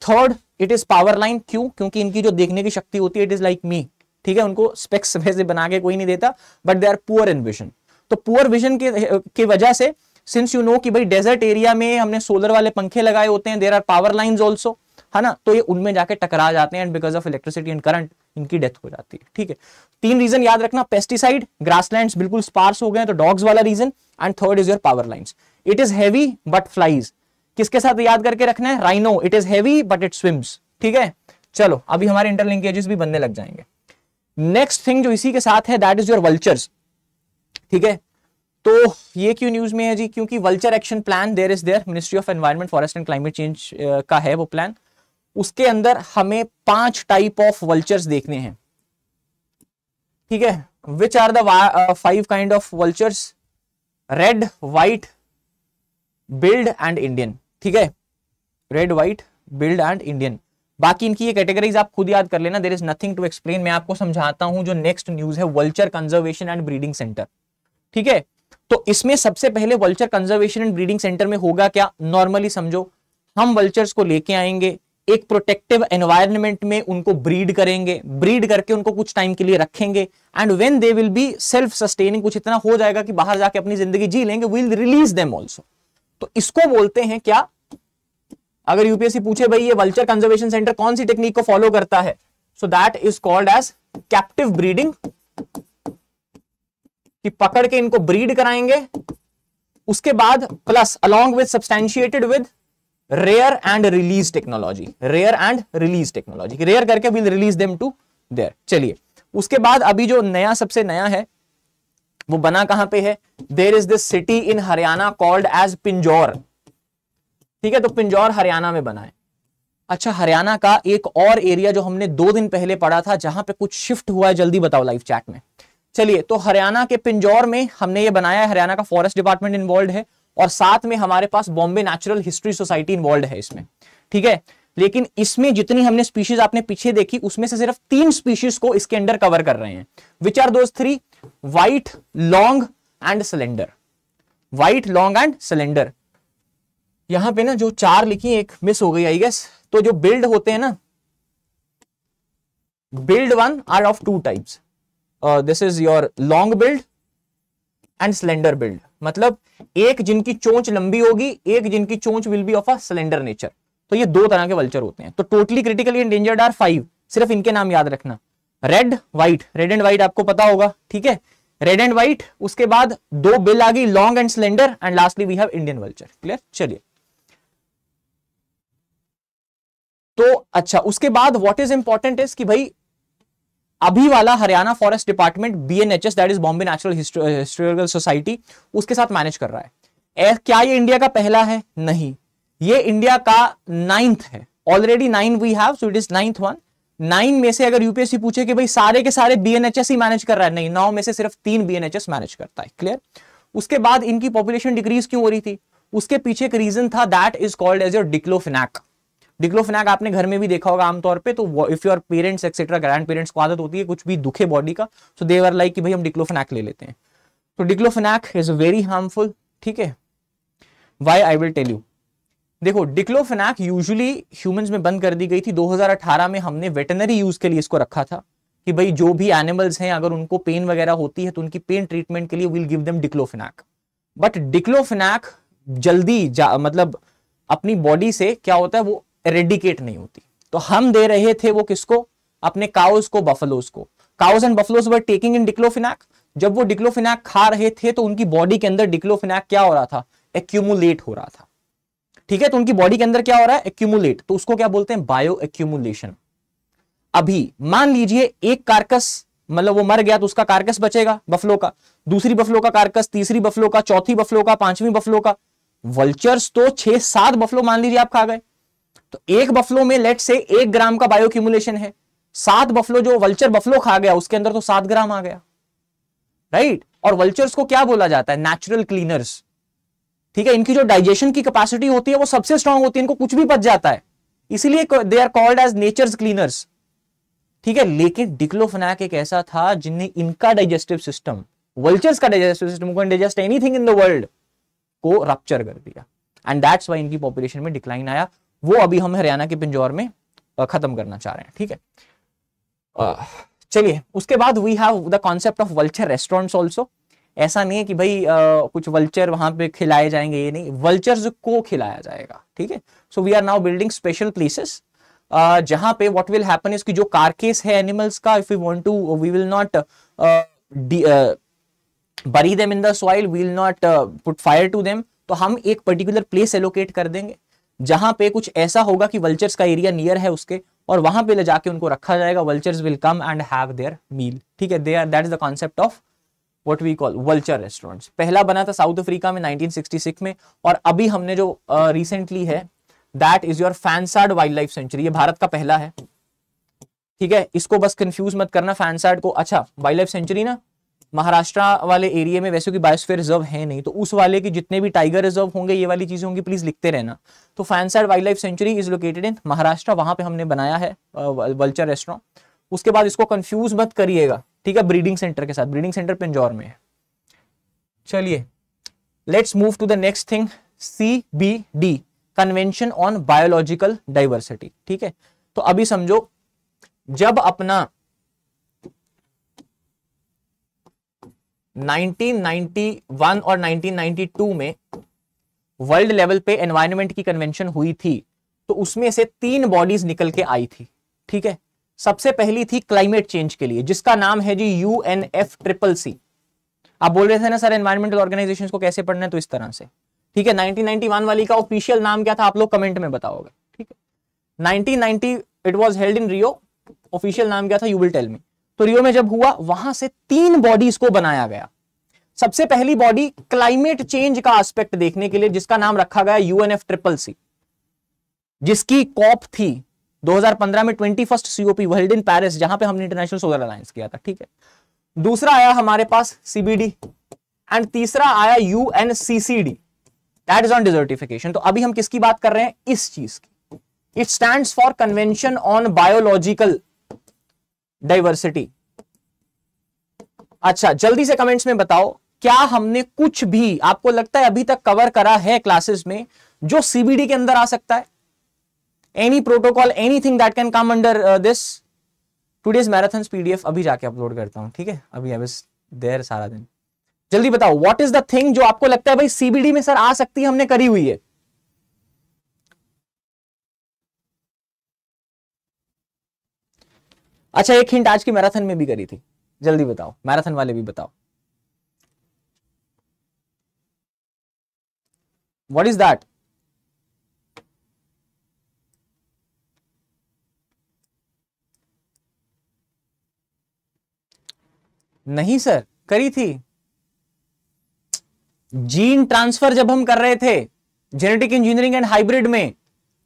Speaker 1: third it is power line क्यों क्योंकि इनकी जो देखने की शक्ति होती है इट इज लाइक मी ठीक है उनको स्पेक्स वैसे बना के कोई नहीं देता but they are poor in vision तो पुअर विजन के, के वजह से सिंस यू नो कि भाई डेजर्ट एरिया में हमने सोलर वाले पंखे लगाए होते हैं there are power line also है ना तो ये उनमें जाके टकरा जाते हैं and because of electricity and current इनकी डेथ हो जाती है ठीक है तीन रीजन याद रखना पेस्टिसाइड ग्रासलैंड्स बिल्कुल स्पार्स हो गए तो डॉग्स वाला reason and third is your power lines it is heavy but flies किसके साथ याद करके रखना है rhino it is heavy but it swims ठीक है चलो अभी हमारे इंटरलिंकेजेस भी बनने लग जाएंगे नेक्स्ट थिंग जो इसी के साथ है दैट इज योर वल्चर्स ठीक है तो ये क्यों न्यूज में है जी क्योंकि vulture action plan there is there Ministry of environment forest and climate change का है वो प्लान उसके अंदर हमें पांच टाइप ऑफ वल्चर्स देखने हैं ठीक है which are the five kind of vultures red white billed and Indian ठीक है red white billed and Indian बाकी इनकी ये कैटेगरीज आप खुद याद कर लेना there is nothing to explain मैं आपको समझाता हूं जो नेक्स्ट न्यूज है vulture conservation and breeding centre ठीक है तो इसमें सबसे पहले vulture conservation and breeding centre में होगा क्या नॉर्मली समझो हम वल्चर्स को लेके आएंगे एक प्रोटेक्टिव एनवायरमेंट में उनको ब्रीड करेंगे ब्रीड करके उनको कुछ टाइम के लिए रखेंगे and when they will be self sustaining कुछ इतना हो जाएगा कि बाहर जाके अपनी जिंदगी जी लेंगे विल रिलीज देम ऑल्सो तो इसको बोलते हैं क्या अगर यूपीएससी पूछे भाई ये वल्चर कंजर्वेशन सेंटर कौन सी टेक्निक को फॉलो करता है so that is called as captive breeding कि पकड़ के इनको ब्रीड कराएंगे उसके बाद plus along with substantiated with rear and release technology rear and release technology rear करके will release them to there चलिए उसके बाद अभी जो नया सबसे नया है वो बना कहां पे है there is this city in Haryana called as Pinjore ठीक है तो पिंजौर हरियाणा में बना है अच्छा हरियाणा का एक और एरिया जो हमने दो दिन पहले पढ़ा था जहां पे कुछ शिफ्ट हुआ है जल्दी बताओ लाइव चैट में चलिए तो हरियाणा के पिंजौर में हमने ये बनाया है हरियाणा का फॉरेस्ट डिपार्टमेंट इन्वॉल्व है और साथ में हमारे पास Bombay Natural History Society involve है इसमें ठीक है लेकिन इसमें जितनी हमने स्पीशीज आपने पीछे देखी उसमें से सिर्फ तीन स्पीशीज को इसके अंडर कवर कर रहे हैं which are those three white long and slender white long and slender यहां पे ना जो चार लिखी एक मिस हो गई आई गेस तो जो बिल्ड होते हैं ना billed one are of two types this is your long billed and slender billed मतलब एक जिनकी चोंच लंबी होगी एक जिनकी चोंच will be of a slender nature तो ये दो तरह के वल्चर होते हैं तो totally critically endangered are five सिर्फ इनके नाम याद रखना red white red and white आपको पता होगा ठीक है रेड एंड व्हाइट उसके बाद दो बिल आ गई long and slender and lastly we have Indian vulture clear चलिए तो अच्छा उसके बाद व्हाट इज इंपॉर्टेंट इज कि भाई अभी वाला Haryana forest department B N H S that is Bombay Natural Historical Society उसके साथ मैनेज कर रहा है ए, क्या ये इंडिया का पहला है नहीं ये इंडिया का नाइन्थ है already nine we have so it is ninth one nine में से अगर यूपीएससी पूछे कि भाई सारे के सारे बीएनएचएस ही मैनेज कर रहा है नहीं नौ में से सिर्फ तीन बीएनएचएस मैनेज करता है क्लियर उसके बाद इनकी पॉपुलेशन डिक्रीज क्यों हो रही थी उसके पीछे एक रीजन था that is called as your diclofenac diclofenac आपने घर में भी देखा होगा आमतौर पर तो if your parents etcetera grandparents को आदत होती है कुछ भी दुखे बॉडी का सो दे आर लाइक कि भाई हम डिक्लोफिनैक ले लेते हैं तो डिक्लोफिनैक इज वेरी हार्मफुल ठीक है why I will tell you देखो डिक्लोफेनाक यूजुअली ह्यूमंस में बंद कर दी गई थी 2018 में हमने वेटनरी यूज के लिए इसको रखा था कि भाई जो भी एनिमल्स हैं अगर उनको पेन वगैरह होती है तो उनकी पेन ट्रीटमेंट के लिए will give them diclofenac but diclofenac जल्दी मतलब अपनी बॉडी से क्या होता है वो रेडिकेट नहीं होती तो हम दे रहे थे वो किसको अपने काउस को बफलोज को cows and buffaloes were taking in diclofenac जब वो डिक्लोफिनाक खा रहे थे तो उनकी बॉडी के अंदर डिक्लोफिनाक क्या हो रहा था एक्यूमुलेट हो रहा था ठीक है तो उनकी बॉडी के अंदर क्या हो रहा है एक्यूमुलेट तो उसको क्या बोलते हैं बायो एक्यूमुलेशन अभी मान लीजिए एक कार्कस मतलब वो मर गया तो उसका कार्कस बचेगा बफलो का दूसरी बफलो का कार्कस तीसरी बफलो का चौथी बफलो का पांचवी बफलो का वल्चर्स तो छह सात बफलो मान लीजिए आप खा गए तो एक बफलो में लेट से एक ग्राम का बायोक्यूमुलेशन है सात बफलो जो वल्चर बफलो खा गया उसके अंदर तो सात ग्राम आ गया राइट और वल्चर्स को क्या बोला जाता है नेचुरल क्लीनर्स ठीक है इनकी जो डाइजेशन की कैपेसिटी होती है वो सबसे स्ट्रांग होती है इनको कुछ भी बच जाता है इसीलिए they are called as nature cleaners ठीक है लेकिन डिक्लोफेनाक एक ऐसा था जिनने इनका डाइजेस्टिव सिस्टम वल्चर्स का digestive system digest anything in the world को रप्चर कर दिया एंड दैट्स वाई इनकी पॉपुलेशन में डिक्लाइन आया वो अभी हम हरियाणा के पिंजौर में खत्म करना चाह रहे हैं ठीक है चलिए उसके बाद we have the concept of vulture restaurants also ऐसा नहीं है कि भाई आ, कुछ वल्चर वहां पे खिलाए जाएंगे ये नहीं वल्चर्स को खिलाया जाएगा ठीक है so we are now building special places जहां पे व्हाट विल हैपन इज कि जो कारकेस है एनिमल्स का if you want to we will not bury them in the soil we will not put fire to them तो हम एक particular place allocate कर देंगे जहां पे कुछ ऐसा होगा कि वल्चर्स का एरिया नियर है उसके और वहां पे ले जाके उनको रखा जाएगा vultures will come and have their meal ठीक है they are that is the concept of what we call vulture restaurants पहला बना था साउथ अफ्रीका में 1966 में और अभी हमने जो रिसेंटली uh, है that is your Phansad wildlife sanctuary ये भारत का पहला है ठीक है इसको बस कंफ्यूज मत करना फैनसार्ड को अच्छा वाइल्ड लाइफ सेंचुरी ना महाराष्ट्र वाले एरिया में वैसे कि बायोस्फीयर रिजर्व है नहीं तो उस वाले के जितने भी टाइगर रिजर्व होंगे ये वाली चीजें होंगी प्लीज लिखते रहना तो Phansad wildlife sanctuary is located in Maharashtra वहां पे हमने बनाया है वल्चर रेस्टोरेंट उसके बाद इसको कंफ्यूज मत करिएगा ठीक है ब्रीडिंग सेंटर के साथ ब्रीडिंग सेंटर पिंजौर में है चलिए let's move to the next thing C B D convention on biological diversity ठीक है तो अभी समझो जब अपना 1991 और 1992 में वर्ल्ड लेवल पे एनवायरमेंट की कन्वेंशन हुई थी तो उसमें से तीन बॉडीज निकल के आई थी ठीक है सबसे पहली थी क्लाइमेट चेंज के लिए जिसका नाम है जी U N F triple C आप बोल रहे थे ना सर एनवायरमेंटल ऑर्गेनाइजेशन को कैसे पढ़ना है तो इस तरह से ठीक है 1991 वाली का ऑफिशियल नाम क्या था आप लोग कमेंट में बताओगे ठीक है 1990 it was held in Rio official नाम क्या था यू विल टेल मी तो रियो में जब हुआ वहां से तीन बॉडीज को बनाया गया सबसे पहली बॉडी क्लाइमेट चेंज का एस्पेक्ट देखने के लिए जिसका नाम रखा गया यूएनएफ ट्रिपल सी जिसकी कॉप थी 2015 में twenty first COP world in Paris जहां पे हमने इंटरनेशनल सोलर अलायंस किया था ठीक है दूसरा आया हमारे पास सीबीडी एंड तीसरा आया U N C C D that is on desertification तो अभी हम किसकी बात कर रहे हैं इस चीज की it stand for convention on biological diversity अच्छा जल्दी से कमेंट्स में बताओ क्या हमने कुछ भी आपको लगता है अभी तक कवर करा है क्लासेस में जो सीबीडी के अंदर आ सकता है any protocol anything that can come under this today's marathon P D F अभी जाके अपलोड करता हूँ ठीक है अभी आई विज देर सारा दिन जल्दी बताओ वॉट इज द थिंग जो आपको लगता है भाई सीबीडी में सर आ सकती है हमने करी हुई है अच्छा एक हिंट आज की मैराथन में भी करी थी जल्दी बताओ मैराथन वाले भी बताओ वॉट इज दैट नहीं सर करी थी जीन ट्रांसफर जब हम कर रहे थे जेनेटिक इंजीनियरिंग एंड हाइब्रिड में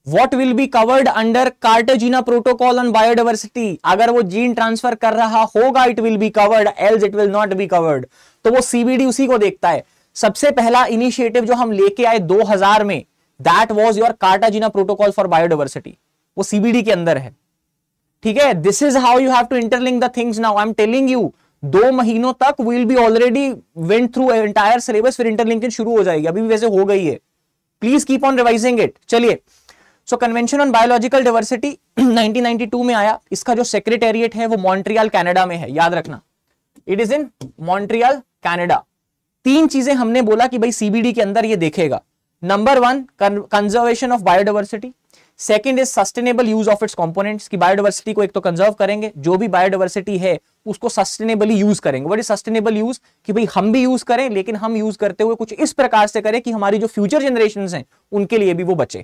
Speaker 1: what will be covered under Cartagena protocol on biodiversity अगर वो जीन ट्रांसफर कर रहा होगा it will be covered else it will not be covered तो वो सीबीडी उसी को देखता है सबसे पहला इनिशिएटिव जो हम लेके आए 2000 में that was your Cartagena protocol for biodiversity वो सीबीडी के अंदर है ठीक है this is how you have to interlink the things now I am telling you दो महीनों तक we'll be already went through entire syllabus फिर इंटरलिंकेज शुरू हो जाएगी अभी भी वैसे हो गई है please keep on revising it चलिए so convention on biological diversity 1992 में आया इसका जो सेक्रेटेरिएट है वो मॉन्ट्रियल कैनेडा में है याद रखना it is in Montreal Canada तीन चीजें हमने बोला कि भाई सीबीडी के अंदर ये देखेगा number one conservation of biodiversity second is sustainable use of its components की बायोडाइवर्सिटी को एक तो कंजर्व करेंगे जो भी बायोडाइवर्सिटी है उसको सस्टेनेबली यूज करेंगे वट इज सस्टेनेबल यूज कि भाई हम भी यूज करें लेकिन हम यूज करते हुए कुछ इस प्रकार से करें कि हमारी जो फ्यूचर जनरेशन हैं उनके लिए भी वो बचे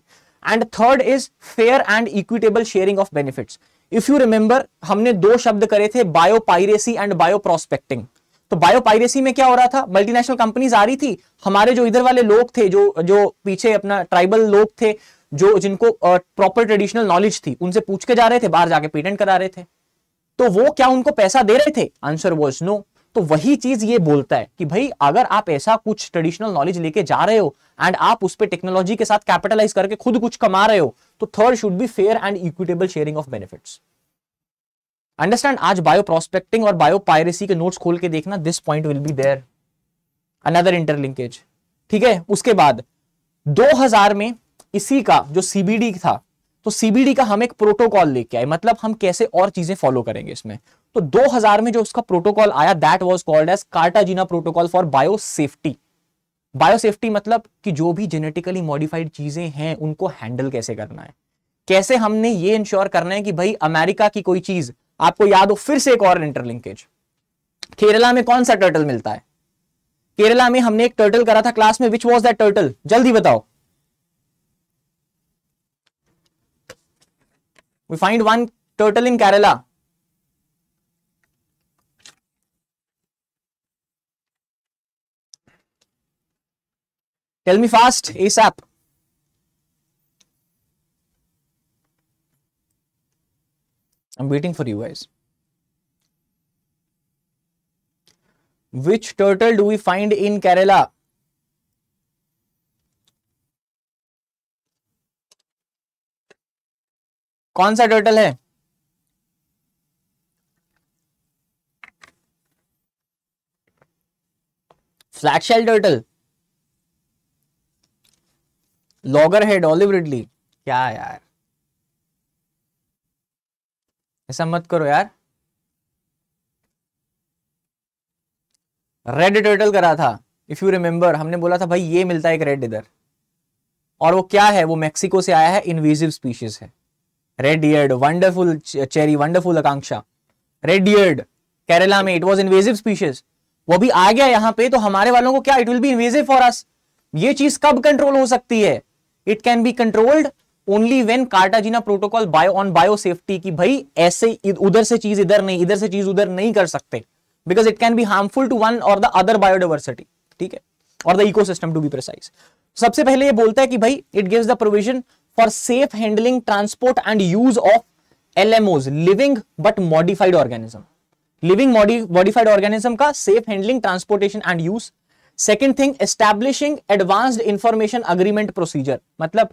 Speaker 1: and third is fair and equitable sharing of benefits if you remember हमने दो शब्द करे थे biopiracy and bioprospecting तो बायो पायरेसी में क्या हो रहा था मल्टीनेशनल कंपनीज आ रही थी हमारे जो इधर वाले लोग थे जो जो पीछे अपना ट्राइबल लोग थे जो जिनको प्रॉपर ट्रेडिशनल नॉलेज थी उनसे पूछ के जा रहे थे बाहर जाके पेटेंट करा रहे थे तो वो क्या उनको पैसा दे रहे थे आंसर वॉज नो तो वही चीज ये बोलता है कि भाई अगर आप ऐसा कुछ ट्रेडिशनल नॉलेज लेके जा रहे हो एंड आप उस पर टेक्नोलॉजी के साथ कैपिटलाइज करके खुद कुछ कमा रहे हो तो third should be fair and equitable sharing of benefits understand आज बायो प्रोस्पेक्टिंग और बायो पायरेसी के नोट्स खोल के देखना this point will be there another interlinkage ठीक है उसके बाद 2000 में इसी का जो सीबीडी था तो सीबीडी का हम एक प्रोटोकॉल लेके आए मतलब हम कैसे और चीजें फॉलो करेंगे इसमें तो 2000 में जो उसका प्रोटोकॉल आया that was called as Cartagena protocol for biosafety मतलब कि जो भी जेनेटिकली मॉडिफाइड चीजें हैं उनको हैंडल कैसे करना है कैसे हमने ये इंश्योर करना है कि भाई अमेरिका की कोई चीज आपको याद हो फिर से एक और इंटरलिंकेज केरला में कौन सा टर्टल मिलता है केरला में हमने एक टर्टल करा था क्लास में विच वॉज दैट टर्टल जल्दी बताओ We find one turtle in Kerala. Tell me fast, ASAP. I'm waiting for you guys. Which turtle do we find in Kerala? कौन सा टोटल है shell total loggerhead olive ridley क्या यार ऐसा मत करो यार रेड टोटल करा था इफ यू रिमेंबर हमने बोला था भाई ये मिलता है एक रेड इधर और वो क्या है वो मेक्सिको से आया है इनविजिव स्पीशीज है red eared wonderful cherry wonderful Akanksha red eared Kerala में इट वॉज इन्वेजिव स्पीशीज वो भी आ गया यहां पे तो हमारे वालों को क्या it will be invasive for us ये चीज कब कंट्रोल हो सकती है it can be controlled only when Cartagena protocol bio on biosafety की भाई ऐसे उधर से चीज इधर नहीं इधर से चीज उधर नहीं कर सकते because it can be harmful to one और द अदर बायोडाइवर्सिटी ठीक है और the ecosystem to be precise सबसे पहले ये बोलता है कि भाई it gives the provision for safe handling transport and use of L LMOs living but modified organism living modified organism का safe handling transportation and use second thing establishing advanced information agreement procedure मतलब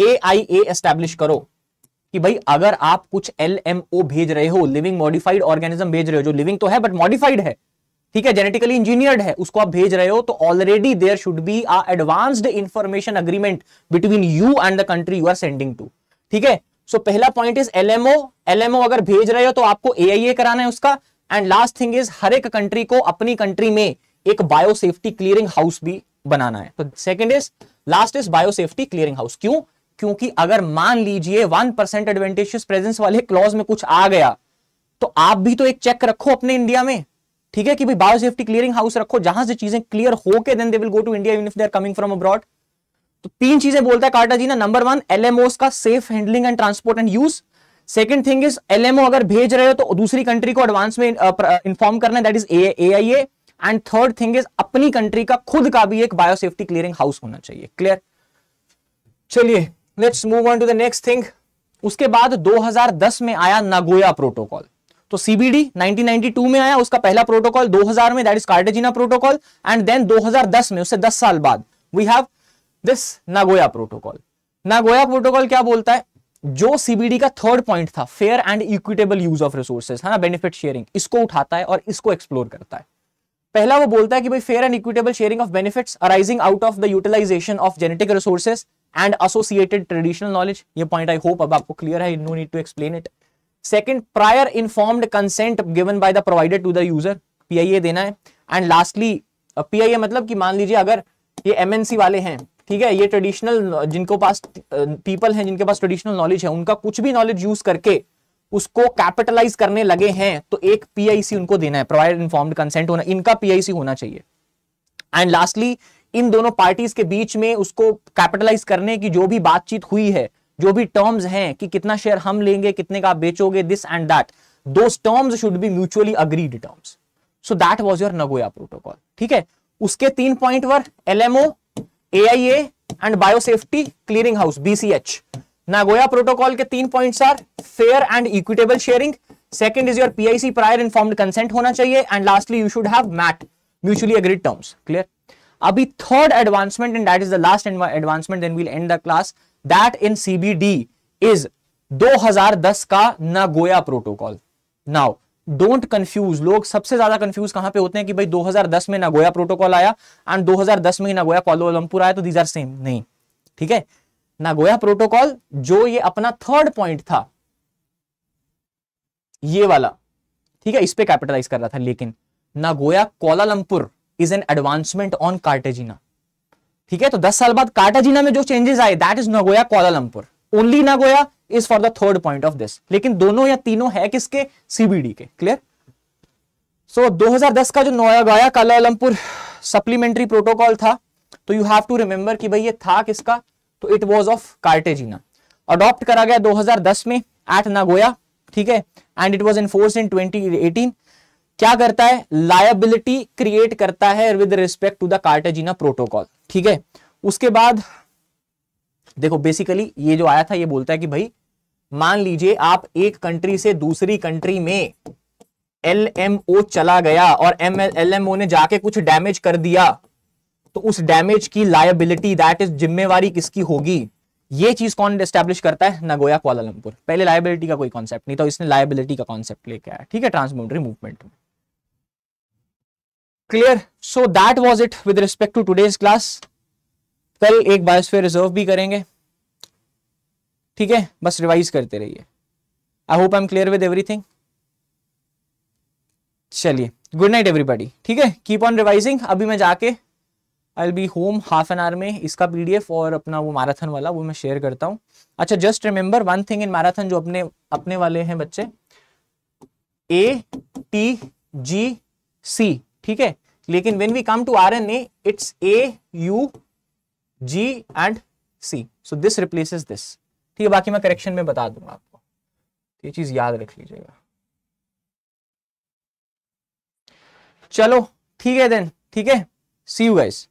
Speaker 1: A I A establish करो कि भाई अगर आप कुछ L M O भेज रहे हो लिविंग मॉडिफाइड ऑर्गेनिज्म भेज रहे हो जो लिविंग तो है बट मॉडिफाइड है ठीक है जेनेटिकली इंजीनियर्ड है उसको आप भेज रहे हो तो already there should be a advanced information agreement between you and the country you are sending to ठीक है सो पहला पॉइंट इज एलएमओ एलएमओ अगर भेज रहे हो तो आपको एआईए कराना है उसका एंड लास्ट थिंग इज हर एक कंट्री को अपनी कंट्री में एक बायोसेफ्टी क्लियरिंग हाउस भी बनाना है तो second is last is biosafety clearing house क्यों क्योंकि अगर मान लीजिए वन परसेंट एडवांटेजियस प्रेजेंस वाले क्लॉज में कुछ आ गया तो आप भी तो एक चेक रखो अपने इंडिया में ठीक है कि भाई बायो सेफ्टी क्लियरिंग हाउस रखो जहां से चीजें क्लियर होके then they will go to India even if they are coming from abroad तो तीन चीजें बोलता है कार्टा जी ना नंबर वन एलएमओस का safe handling and transport and use second thing is LMO अगर भेज रहे हो तो दूसरी कंट्री को एडवांस में इन्फॉर्म करना that is A and third thing is अपनी कंट्री का खुद का भी एक बायोसेफ्टी क्लियरिंग हाउस होना चाहिए क्लियर चलिए let's move on to the next thing उसके बाद 2010 में आया नागोया प्रोटोकॉल तो सीबीडी 1992 में आया उसका पहला प्रोटोकॉल 2000 में that is Cartagena protocol and then 2010 में उससे 10 साल बाद we have this Nagoya protocol Nagoya protocol क्या बोलता है जो सीबीडी का थर्ड पॉइंट था fair and equitable use of resources है ना बेनिफिट शेयरिंग इसको उठाता है और इसको एक्सप्लोर करता है पहला वो बोलता है कि भाई fair and equitable sharing of benefits arising out of the utilization of genetic resources and associated traditional knowledge ये पॉइंट आई होप अब आपको क्लियर है no need to explain it second prior informed consent given by the provided to the user PIA देना है and lastly PIA मतलब कि मान लीजिए अगर ये एमएनसी वाले हैं ठीक है ये ट्रेडिशनल uh, जिनको पास पीपल uh, हैं जिनके पास ट्रेडिशनल नॉलेज है उनका कुछ भी नॉलेज यूज करके उसको कैपिटलाइज करने लगे हैं तो एक पीआईसी उनको देना है प्रोवाइड इन्फॉर्म्ड कंसेंट होना इनका पीआईसी होना चाहिए एंड लास्टली इन दोनों पार्टीज के बीच में उसको कैपिटलाइज करने की जो भी बातचीत हुई है जो भी टर्म्स हैं कि कितना शेयर हम लेंगे कितने का आप बेचोगे दिस एंड दैट दो terms should be mutually agreed terms so that was your Nagoya protocol ठीक है उसके तीन point were LMO AIA and biosafety clearing house BCH Nagoya protocol के तीन points are fair and equitable sharing second is your PIC prior informed consent होना चाहिए and lastly you should have MAT mutually agreed terms clear अभी third advancement and that is the last advancement then we'll end the class that in CBD is 2010 का Nagoya protocol now don't confuse लोग सबसे ज्यादा confuse कहां पे होते हैं कि भाई 2010 में नागोया प्रोटोकॉल आया एंड 2010 में ही नागोया कोलोलमपुर आया तो दीज आर सेम नहीं ठीक है नागोया प्रोटोकॉल जो ये अपना थर्ड पॉइंट था ये वाला ठीक है इस पर कैपिटलाइज कर रहा था लेकिन Nagoya Kuala Lumpur is an advancement on Cartagena ठीक है तो दस साल बाद काटाजीना में जो चेंजेस आए that is Nagoya Kuala Lumpur only Nagoya is for the third point of this लेकिन दोनों या तीनों है किसके सीबीडी के क्लियर सो so, 2010 का जो नोयागाया कालालमपुर सप्लीमेंट्री प्रोटोकॉल था तो यू हैव टू रिमेंबर कि भाई ये था किसका तो it was of Cartagena adopt करा गया 2010 में एट नागोया ठीक है and it was in force in 2018 क्या करता है लायबिलिटी क्रिएट करता है with respect to the Cartagena protocol ठीक है उसके बाद देखो बेसिकली ये जो आया था ये बोलता है कि भाई मान लीजिए आप एक कंट्री से दूसरी कंट्री में एल एम ओ चला गया और एम एल एम ओ ने जाके कुछ डैमेज कर दिया तो उस डैमेज की लायबिलिटी दैट इज जिम्मेवारी किसकी होगी ये चीज कौन एस्टेब्लिश करता है नगोया क्वालमपुर पहले लायबिलिटी का कोई कॉन्सेप्ट नहीं था इसने लायबिलिटी का कॉन्सेप्ट लेके आया ठीक है ट्रांसबाउंड्री मूवमेंट में clear so that was it with respect to today's class कल एक बायोस्फीयर रिजर्व भी करेंगे ठीक है बस रिवाइज करते रहिए I hope I am clear with everything चलिए गुड नाइट एवरीबॉडी ठीक है कीप ऑन रिवाइजिंग अभी मैं जाके I be home half an hour में इसका पीडीएफ और अपना वो मैराथन वाला वो मैं शेयर करता हूँ अच्छा just remember one thing in marathon जो अपने अपने वाले हैं बच्चे ए टी जी सी ठीक है लेकिन when we come to R N A it's A U G and C so this replaces this ठीक है बाकी मैं करेक्शन में बता दूंगा आपको तो ये चीज याद रख लीजिएगा चलो ठीक है देन ठीक है सी यू गाइस